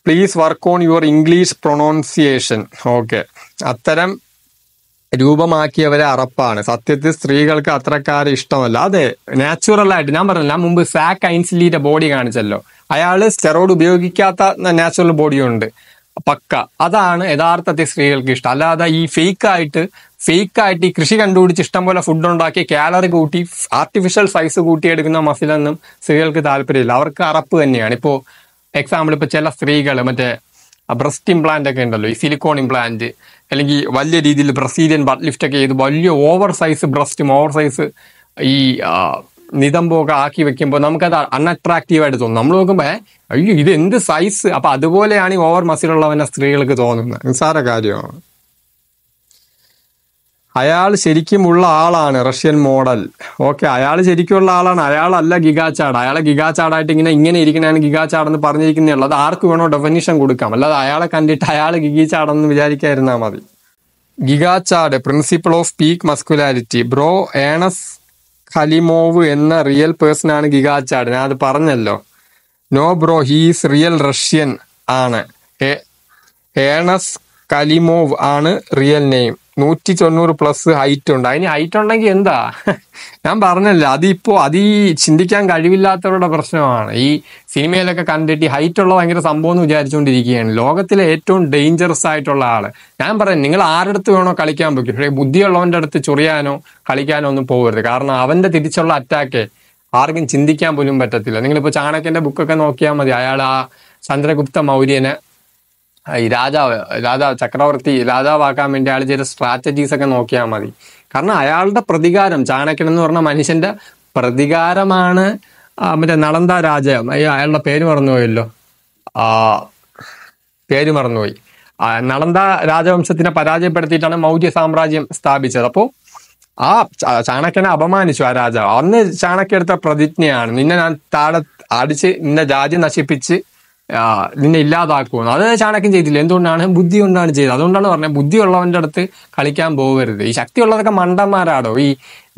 please work on your English pronunciation okay അത്തരം രൂപമാക്കിയവരെ അറപ്പാണ് സത്യത്തിൽ സ്ത്രീകൾക്ക് അത്രക്കാരെ ഇഷ്ടമല്ല അതെ നാച്ചുറലായിട്ട് ഞാൻ പറഞ്ഞില്ല മുമ്പ് സാക്ക് ഐൻസിലിന്റെ ബോഡി കാണിച്ചല്ലോ അയാൾ സ്റ്റെറോയിഡ് ഉപയോഗിക്കാത്ത നാച്ചുറൽ ബോഡിയുണ്ട് പക്ക അതാണ് യഥാർത്ഥത്തിൽ സ്ത്രീകൾക്ക് ഇഷ്ടം അല്ലാതെ ഈ ഫേക്കായിട്ട് ഫേക്കായിട്ട് ഈ കൃഷി കണ്ടുപിടിച്ച് ഇഷ്ടം പോലെ ഫുഡ് ഉണ്ടാക്കി കാലറി കൂട്ടി ആർട്ടിഫിഷ്യൽ സൈസ് കൂട്ടിയെടുക്കുന്ന മസിലൊന്നും സ്ത്രീകൾക്ക് താല്പര്യമില്ല അവർക്ക് അറപ്പ് തന്നെയാണ് ഇപ്പോൾ എക്സാമ്പിൾ ഇപ്പോൾ ചില സ്ത്രീകൾ മറ്റേ ബ്രസ്റ്റ് ഇംപ്ലാന്റ് ഒക്കെ ഉണ്ടല്ലോ ഈ സിലിക്കോൺ ഇംപ്ലാന്റ് അല്ലെങ്കിൽ വലിയ രീതിയിൽ ബ്രസീലിയൻ ബട്ട് ലിഫ്റ്റ് ഒക്കെ ചെയ്ത് വലിയ ഓവർ സൈസ് ബ്രസ്റ്റും ഓവർ സൈസ് ഈ നിതമ്പൊക്കെ ആക്കി വെക്കുമ്പോൾ നമുക്കത് അൺഅട്രാക്റ്റീവ് ആയിട്ട് തോന്നും നമ്മൾ നോക്കുമ്പോൾ അയ്യോ ഇത് എന്ത് സൈസ് അപ്പൊ അതുപോലെയാണ് ഈ ഓവർ മസിലുള്ളവനെ സ്ത്രീകൾക്ക് തോന്നുന്നത് നിസ്സാര കാര്യമാണ് അയാൾ ശരിക്കുമുള്ള ആളാണ് റഷ്യൻ മോഡൽ ഓക്കെ അയാൾ ഉള്ള ആളാണ് അയാളല്ല ഗിഗാചാട് അയാളെ ഗിഗാചാടായിട്ട് ഇങ്ങനെ ഇങ്ങനെ ഇരിക്കണാണ് ഗിഗാചാടെന്ന് പറഞ്ഞിരിക്കുന്നേ അത് ആർക്ക് വേണോ ഡെഫിനിഷൻ കൊടുക്കാം അല്ലാതെ അയാളെ കണ്ടിട്ട് അയാൾ ഗിഗീച്ചാടെന്ന് വിചാരിക്കാതിരുന്നാൽ മതി Gigachad principle of peak masculinity bro Ernest Khalimov എന്ന റിയൽ പേഴ്സൺ ആണ് ഗിഗാച്ചാട് അത് പറഞ്ഞല്ലോ no bro he's real Russian ആണ് ഏണസ് കലിമോവ് ആണ് റിയൽ നെയിം നൂറ്റി തൊണ്ണൂറ് പ്ലസ് ഹൈറ്റ് ഉണ്ട് അതിന് ഹൈറ്റ് ഉണ്ടെങ്കിൽ എന്താ ഞാൻ പറഞ്ഞല്ലോ അതിപ്പോ അത് ഈ ചിന്തിക്കാൻ കഴിവില്ലാത്തവരുടെ പ്രശ്നമാണ് ഈ സിനിമയിലൊക്കെ കണ്ടിട്ട് ഹൈറ്റ് ഉള്ള ഭയങ്കര സംഭവം എന്ന് വിചാരിച്ചുകൊണ്ടിരിക്കുകയാണ് ലോകത്തിലെ ഏറ്റവും ഡേഞ്ചറസ് ആയിട്ടുള്ള ആള് ഞാൻ പറയാം നിങ്ങൾ ആരുടെ വേണോ കളിക്കാൻ പറ്റും പക്ഷേ ബുദ്ധിയുള്ളവന്റെ അടുത്ത് ചൊറിയാനോ കളിക്കാനോ ഒന്നും പോകരുത് കാരണം അവന്റെ തിരിച്ചുള്ള അറ്റാക്ക് ആർക്കും ചിന്തിക്കാൻ പോലും പറ്റത്തില്ല നിങ്ങളിപ്പോൾ ചാണക്യന്റെ ബുക്കൊക്കെ നോക്കിയാൽ മതി അയാൾ ആ ചന്ദ്രഗുപ്ത മൗര്യനെ ഈ രാജാവ് രാജാവ് ചക്രവർത്തി രാജാവാക്കാൻ വേണ്ടി അയാൾ ചെയ്ത സ്ട്രാറ്റജീസ് ഒക്കെ നോക്കിയാൽ മതി കാരണം അയാളുടെ പ്രതികാരം ചാണക്യൻ എന്ന് പറഞ്ഞ മനുഷ്യന്റെ പ്രതികാരമാണ് മറ്റേ നളന്ത രാജ അയാളുടെ പേര് മറന്നുപോയല്ലോ ആ പേര് മറന്നുപോയി നളന്ത രാജവംശത്തിനെ പരാജയപ്പെടുത്തിയിട്ടാണ് മൗര്യ സാമ്രാജ്യം സ്ഥാപിച്ചത് അപ്പോൾ ആ ചാണക്യനെ അപമാനിച്ചു ആ രാജാവ് അന്ന് ചാണക്യ എടുത്ത പ്രതിജ്ഞയാണ് നിന്നെ ഞാൻ താഴെ അടിച്ച് നിന്നെ രാജ്യം നശിപ്പിച്ച് നിന്നെ ഇല്ലാതാക്കുമെന്ന് അത് ചാണകം ചെയ്തില്ല എന്തുകൊണ്ടാണ് ബുദ്ധി കൊണ്ടാണ് ചെയ്തത് അതുകൊണ്ടാണ് പറഞ്ഞത് ഉള്ളവന്റെ അടുത്ത് കളിക്കാൻ പോകരുത് ഈ ശക്തിയുള്ളതൊക്കെ മണ്ടന്മാരാടോ ഈ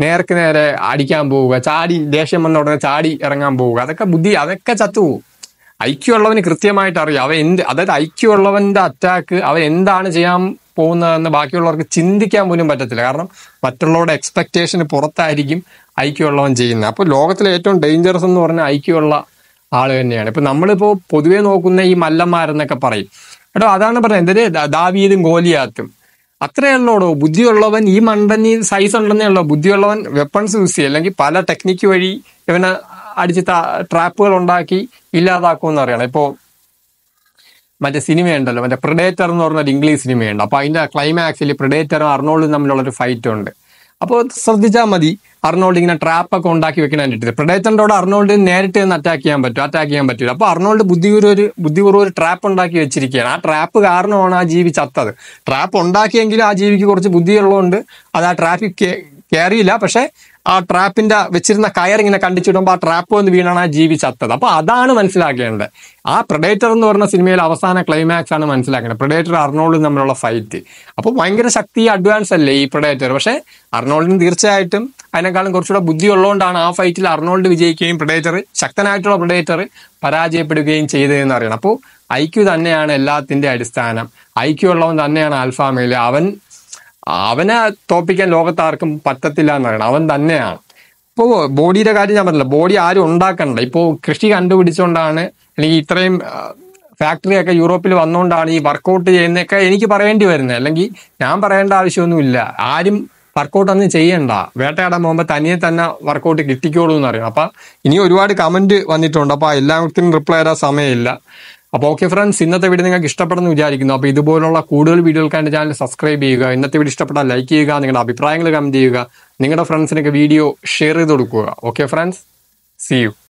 നേർക്ക് നേരെ അടിക്കാൻ പോവുക ചാടി ദേഷ്യം വന്ന ഉടനെ ചാടി ഇറങ്ങാൻ പോവുക അതൊക്കെ ബുദ്ധി അതൊക്കെ ചത്തുപോകും ഐക്യമുള്ളവന് കൃത്യമായിട്ട് അറിയാം അവൻ എന്ത് അതായത് ഐക്യമുള്ളവന്റെ അറ്റാക്ക് അവൻ എന്താണ് ചെയ്യാൻ പോകുന്നതെന്ന് ബാക്കിയുള്ളവർക്ക് ചിന്തിക്കാൻ പോലും പറ്റത്തില്ല കാരണം മറ്റുള്ളവരുടെ എക്സ്പെക്ടേഷന് പുറത്തായിരിക്കും ഐക്യമുള്ളവൻ ചെയ്യുന്നത് അപ്പോൾ ലോകത്തിലെ ഏറ്റവും ഡേഞ്ചറസ് എന്ന് പറഞ്ഞാൽ ഐക്യമുള്ള ആള് തന്നെയാണ് ഇപ്പൊ നമ്മളിപ്പോ പൊതുവേ നോക്കുന്ന ഈ മല്ലന്മാരെന്നൊക്കെ പറയും കേട്ടോ അതാണ് പറയുന്നത് എന്തിന് ദാവീദും ഗോലിയാത്തും അത്രേ ബുദ്ധിയുള്ളവൻ ഈ മണ്ടന് സൈസ് ഉണ്ടെന്നേ ഉള്ളൂ ബുദ്ധിയുള്ളവൻ വെപ്പൺസ് യൂസ് ചെയ്യുക അല്ലെങ്കിൽ പല ടെക്നിക്ക് വഴി ഇവനെ അടിച്ച് ട്രാപ്പുകൾ ഉണ്ടാക്കി ഇല്ലാതാക്കുമെന്ന് അറിയണം ഇപ്പോൾ മറ്റേ സിനിമയുണ്ടല്ലോ മറ്റേ പ്രിഡേറ്റർ എന്ന് പറഞ്ഞൊരു ഇംഗ്ലീഷ് സിനിമയുണ്ട് അപ്പൊ അതിന്റെ ക്ലൈമാക്സിൽ പ്രിഡേറ്ററും അർണോൾഡും തമ്മിലുള്ളൊരു ഫൈറ്റ് ഉണ്ട് അപ്പോൾ ശ്രദ്ധിച്ചാൽ മതി അർണോൾഡ് ഇങ്ങനെ ഒക്കെ ഉണ്ടാക്കി വെക്കണ കണ്ടിട്ട് പ്രഡേറ്ററിനോട് അർണോൾഡിന് നേരിട്ട് ഒന്ന് അറ്റാക്ക് ചെയ്യാൻ പറ്റും അറ്റാക്ക് ചെയ്യാൻ പറ്റില്ല അപ്പോൾ അർണോൾഡ് ബുദ്ധിപൂർവ്വം ഒരു ബുദ്ധിപൂർവ്വം ഒരു ട്രാപ്പ് ഉണ്ടാക്കി വെച്ചിരിക്കുകയാണ് ആ ട്രാപ്പ് കാരണമാണ് ആ ജീവി ചത്തത് ട്രാപ്പ് ഉണ്ടാക്കിയെങ്കിലും ആ ജീവിക്ക് കുറച്ച് ബുദ്ധിയുള്ളതുകൊണ്ട് അത് ആ ട്രാഫിക് കയറിയില്ല പക്ഷേ ആ ട്രാപ്പിന്റെ വെച്ചിരുന്ന കയർ ഇങ്ങനെ കണ്ടിച്ചിടുമ്പോൾ ആ ട്രാപ്പ് വന്ന് വീണാണ് ആ ജീവി ചത്തത് അപ്പോൾ അതാണ് മനസ്സിലാക്കേണ്ടത് ആ പ്രഡേറ്റർ എന്ന് പറഞ്ഞ സിനിമയിൽ അവസാന ക്ലൈമാക്സ് ആണ് മനസ്സിലാക്കേണ്ടത് പ്രഡേറ്റർ അർണോൾഡും തമ്മിലുള്ള ഫൈറ്റ് അപ്പോൾ ഭയങ്കര ശക്തി അഡ്വാൻസ് അല്ലേ ഈ പ്രഡേറ്റർ പക്ഷേ അർണോൾഡിന് തീർച്ചയായിട്ടും അതിനേക്കാളും കുറച്ചുകൂടെ ബുദ്ധി ഉള്ളതുകൊണ്ടാണ് ആ ഫൈറ്റിൽ അർണോൾഡ് വിജയിക്കുകയും പ്രഡേറ്റർ ശക്തനായിട്ടുള്ള പ്രഡേറ്റർ പരാജയപ്പെടുകയും ചെയ്തതെന്ന് അറിയണം അപ്പോൾ ഐക്യു തന്നെയാണ് എല്ലാത്തിന്റെ അടിസ്ഥാനം ഐക്യു ഉള്ളവൻ തന്നെയാണ് ആൽഫാമയിൽ അവൻ അവനെ തോപ്പിക്കാൻ ലോകത്ത് ആർക്കും പറ്റത്തില്ല എന്ന് പറയണം അവൻ തന്നെയാണ് ഇപ്പോൾ ബോഡിയുടെ കാര്യം ഞാൻ പറഞ്ഞില്ല ബോഡി ആരും ഉണ്ടാക്കണ്ട ഇപ്പോൾ കൃഷി കണ്ടുപിടിച്ചുകൊണ്ടാണ് അല്ലെങ്കിൽ ഇത്രയും ഫാക്ടറിയൊക്കെ യൂറോപ്പിൽ വന്നുകൊണ്ടാണ് ഈ വർക്കൗട്ട് ചെയ്യുന്നതൊക്കെ എനിക്ക് പറയേണ്ടി വരുന്നത് അല്ലെങ്കിൽ ഞാൻ പറയേണ്ട ആവശ്യമൊന്നുമില്ല ആരും വർക്കൗട്ട് ഒന്നും ചെയ്യണ്ട വേട്ടയാടാൻ പോകുമ്പോൾ തനിയെ തന്നെ വർക്കൗട്ട് കിട്ടിക്കോളൂ എന്ന് അറിയാം അപ്പം ഇനി ഒരുപാട് കമൻറ്റ് വന്നിട്ടുണ്ട് അപ്പോൾ എല്ലാവർക്കും റിപ്ലൈ തരാൻ സമയമില്ല അപ്പോൾ ഓക്കെ ഫ്രണ്ട്സ് ഇന്നത്തെ വീഡിയോ നിങ്ങൾക്ക് ഇഷ്ടപ്പെടുന്നു വിചാരിക്കുന്നു അപ്പോൾ ഇതുപോലുള്ള കൂടുതൽ വീഡിയോകൾക്ക് എൻ്റെ ചാനൽ സബ്സ്ക്രൈബ് ചെയ്യുക ഇന്നത്തെ വീഡിയോ ഇഷ്ടപ്പെട്ടാൽ ലൈക്ക് ചെയ്യുക നിങ്ങളുടെ അഭിപ്രായങ്ങൾ കമൻറ്റ് ചെയ്യുക നിങ്ങളുടെ ഫ്രണ്ട്സിനൊക്കെ വീഡിയോ ഷെയർ ചെയ്ത് കൊടുക്കുക ഓക്കെ ഫ്രണ്ട്സ് സി യു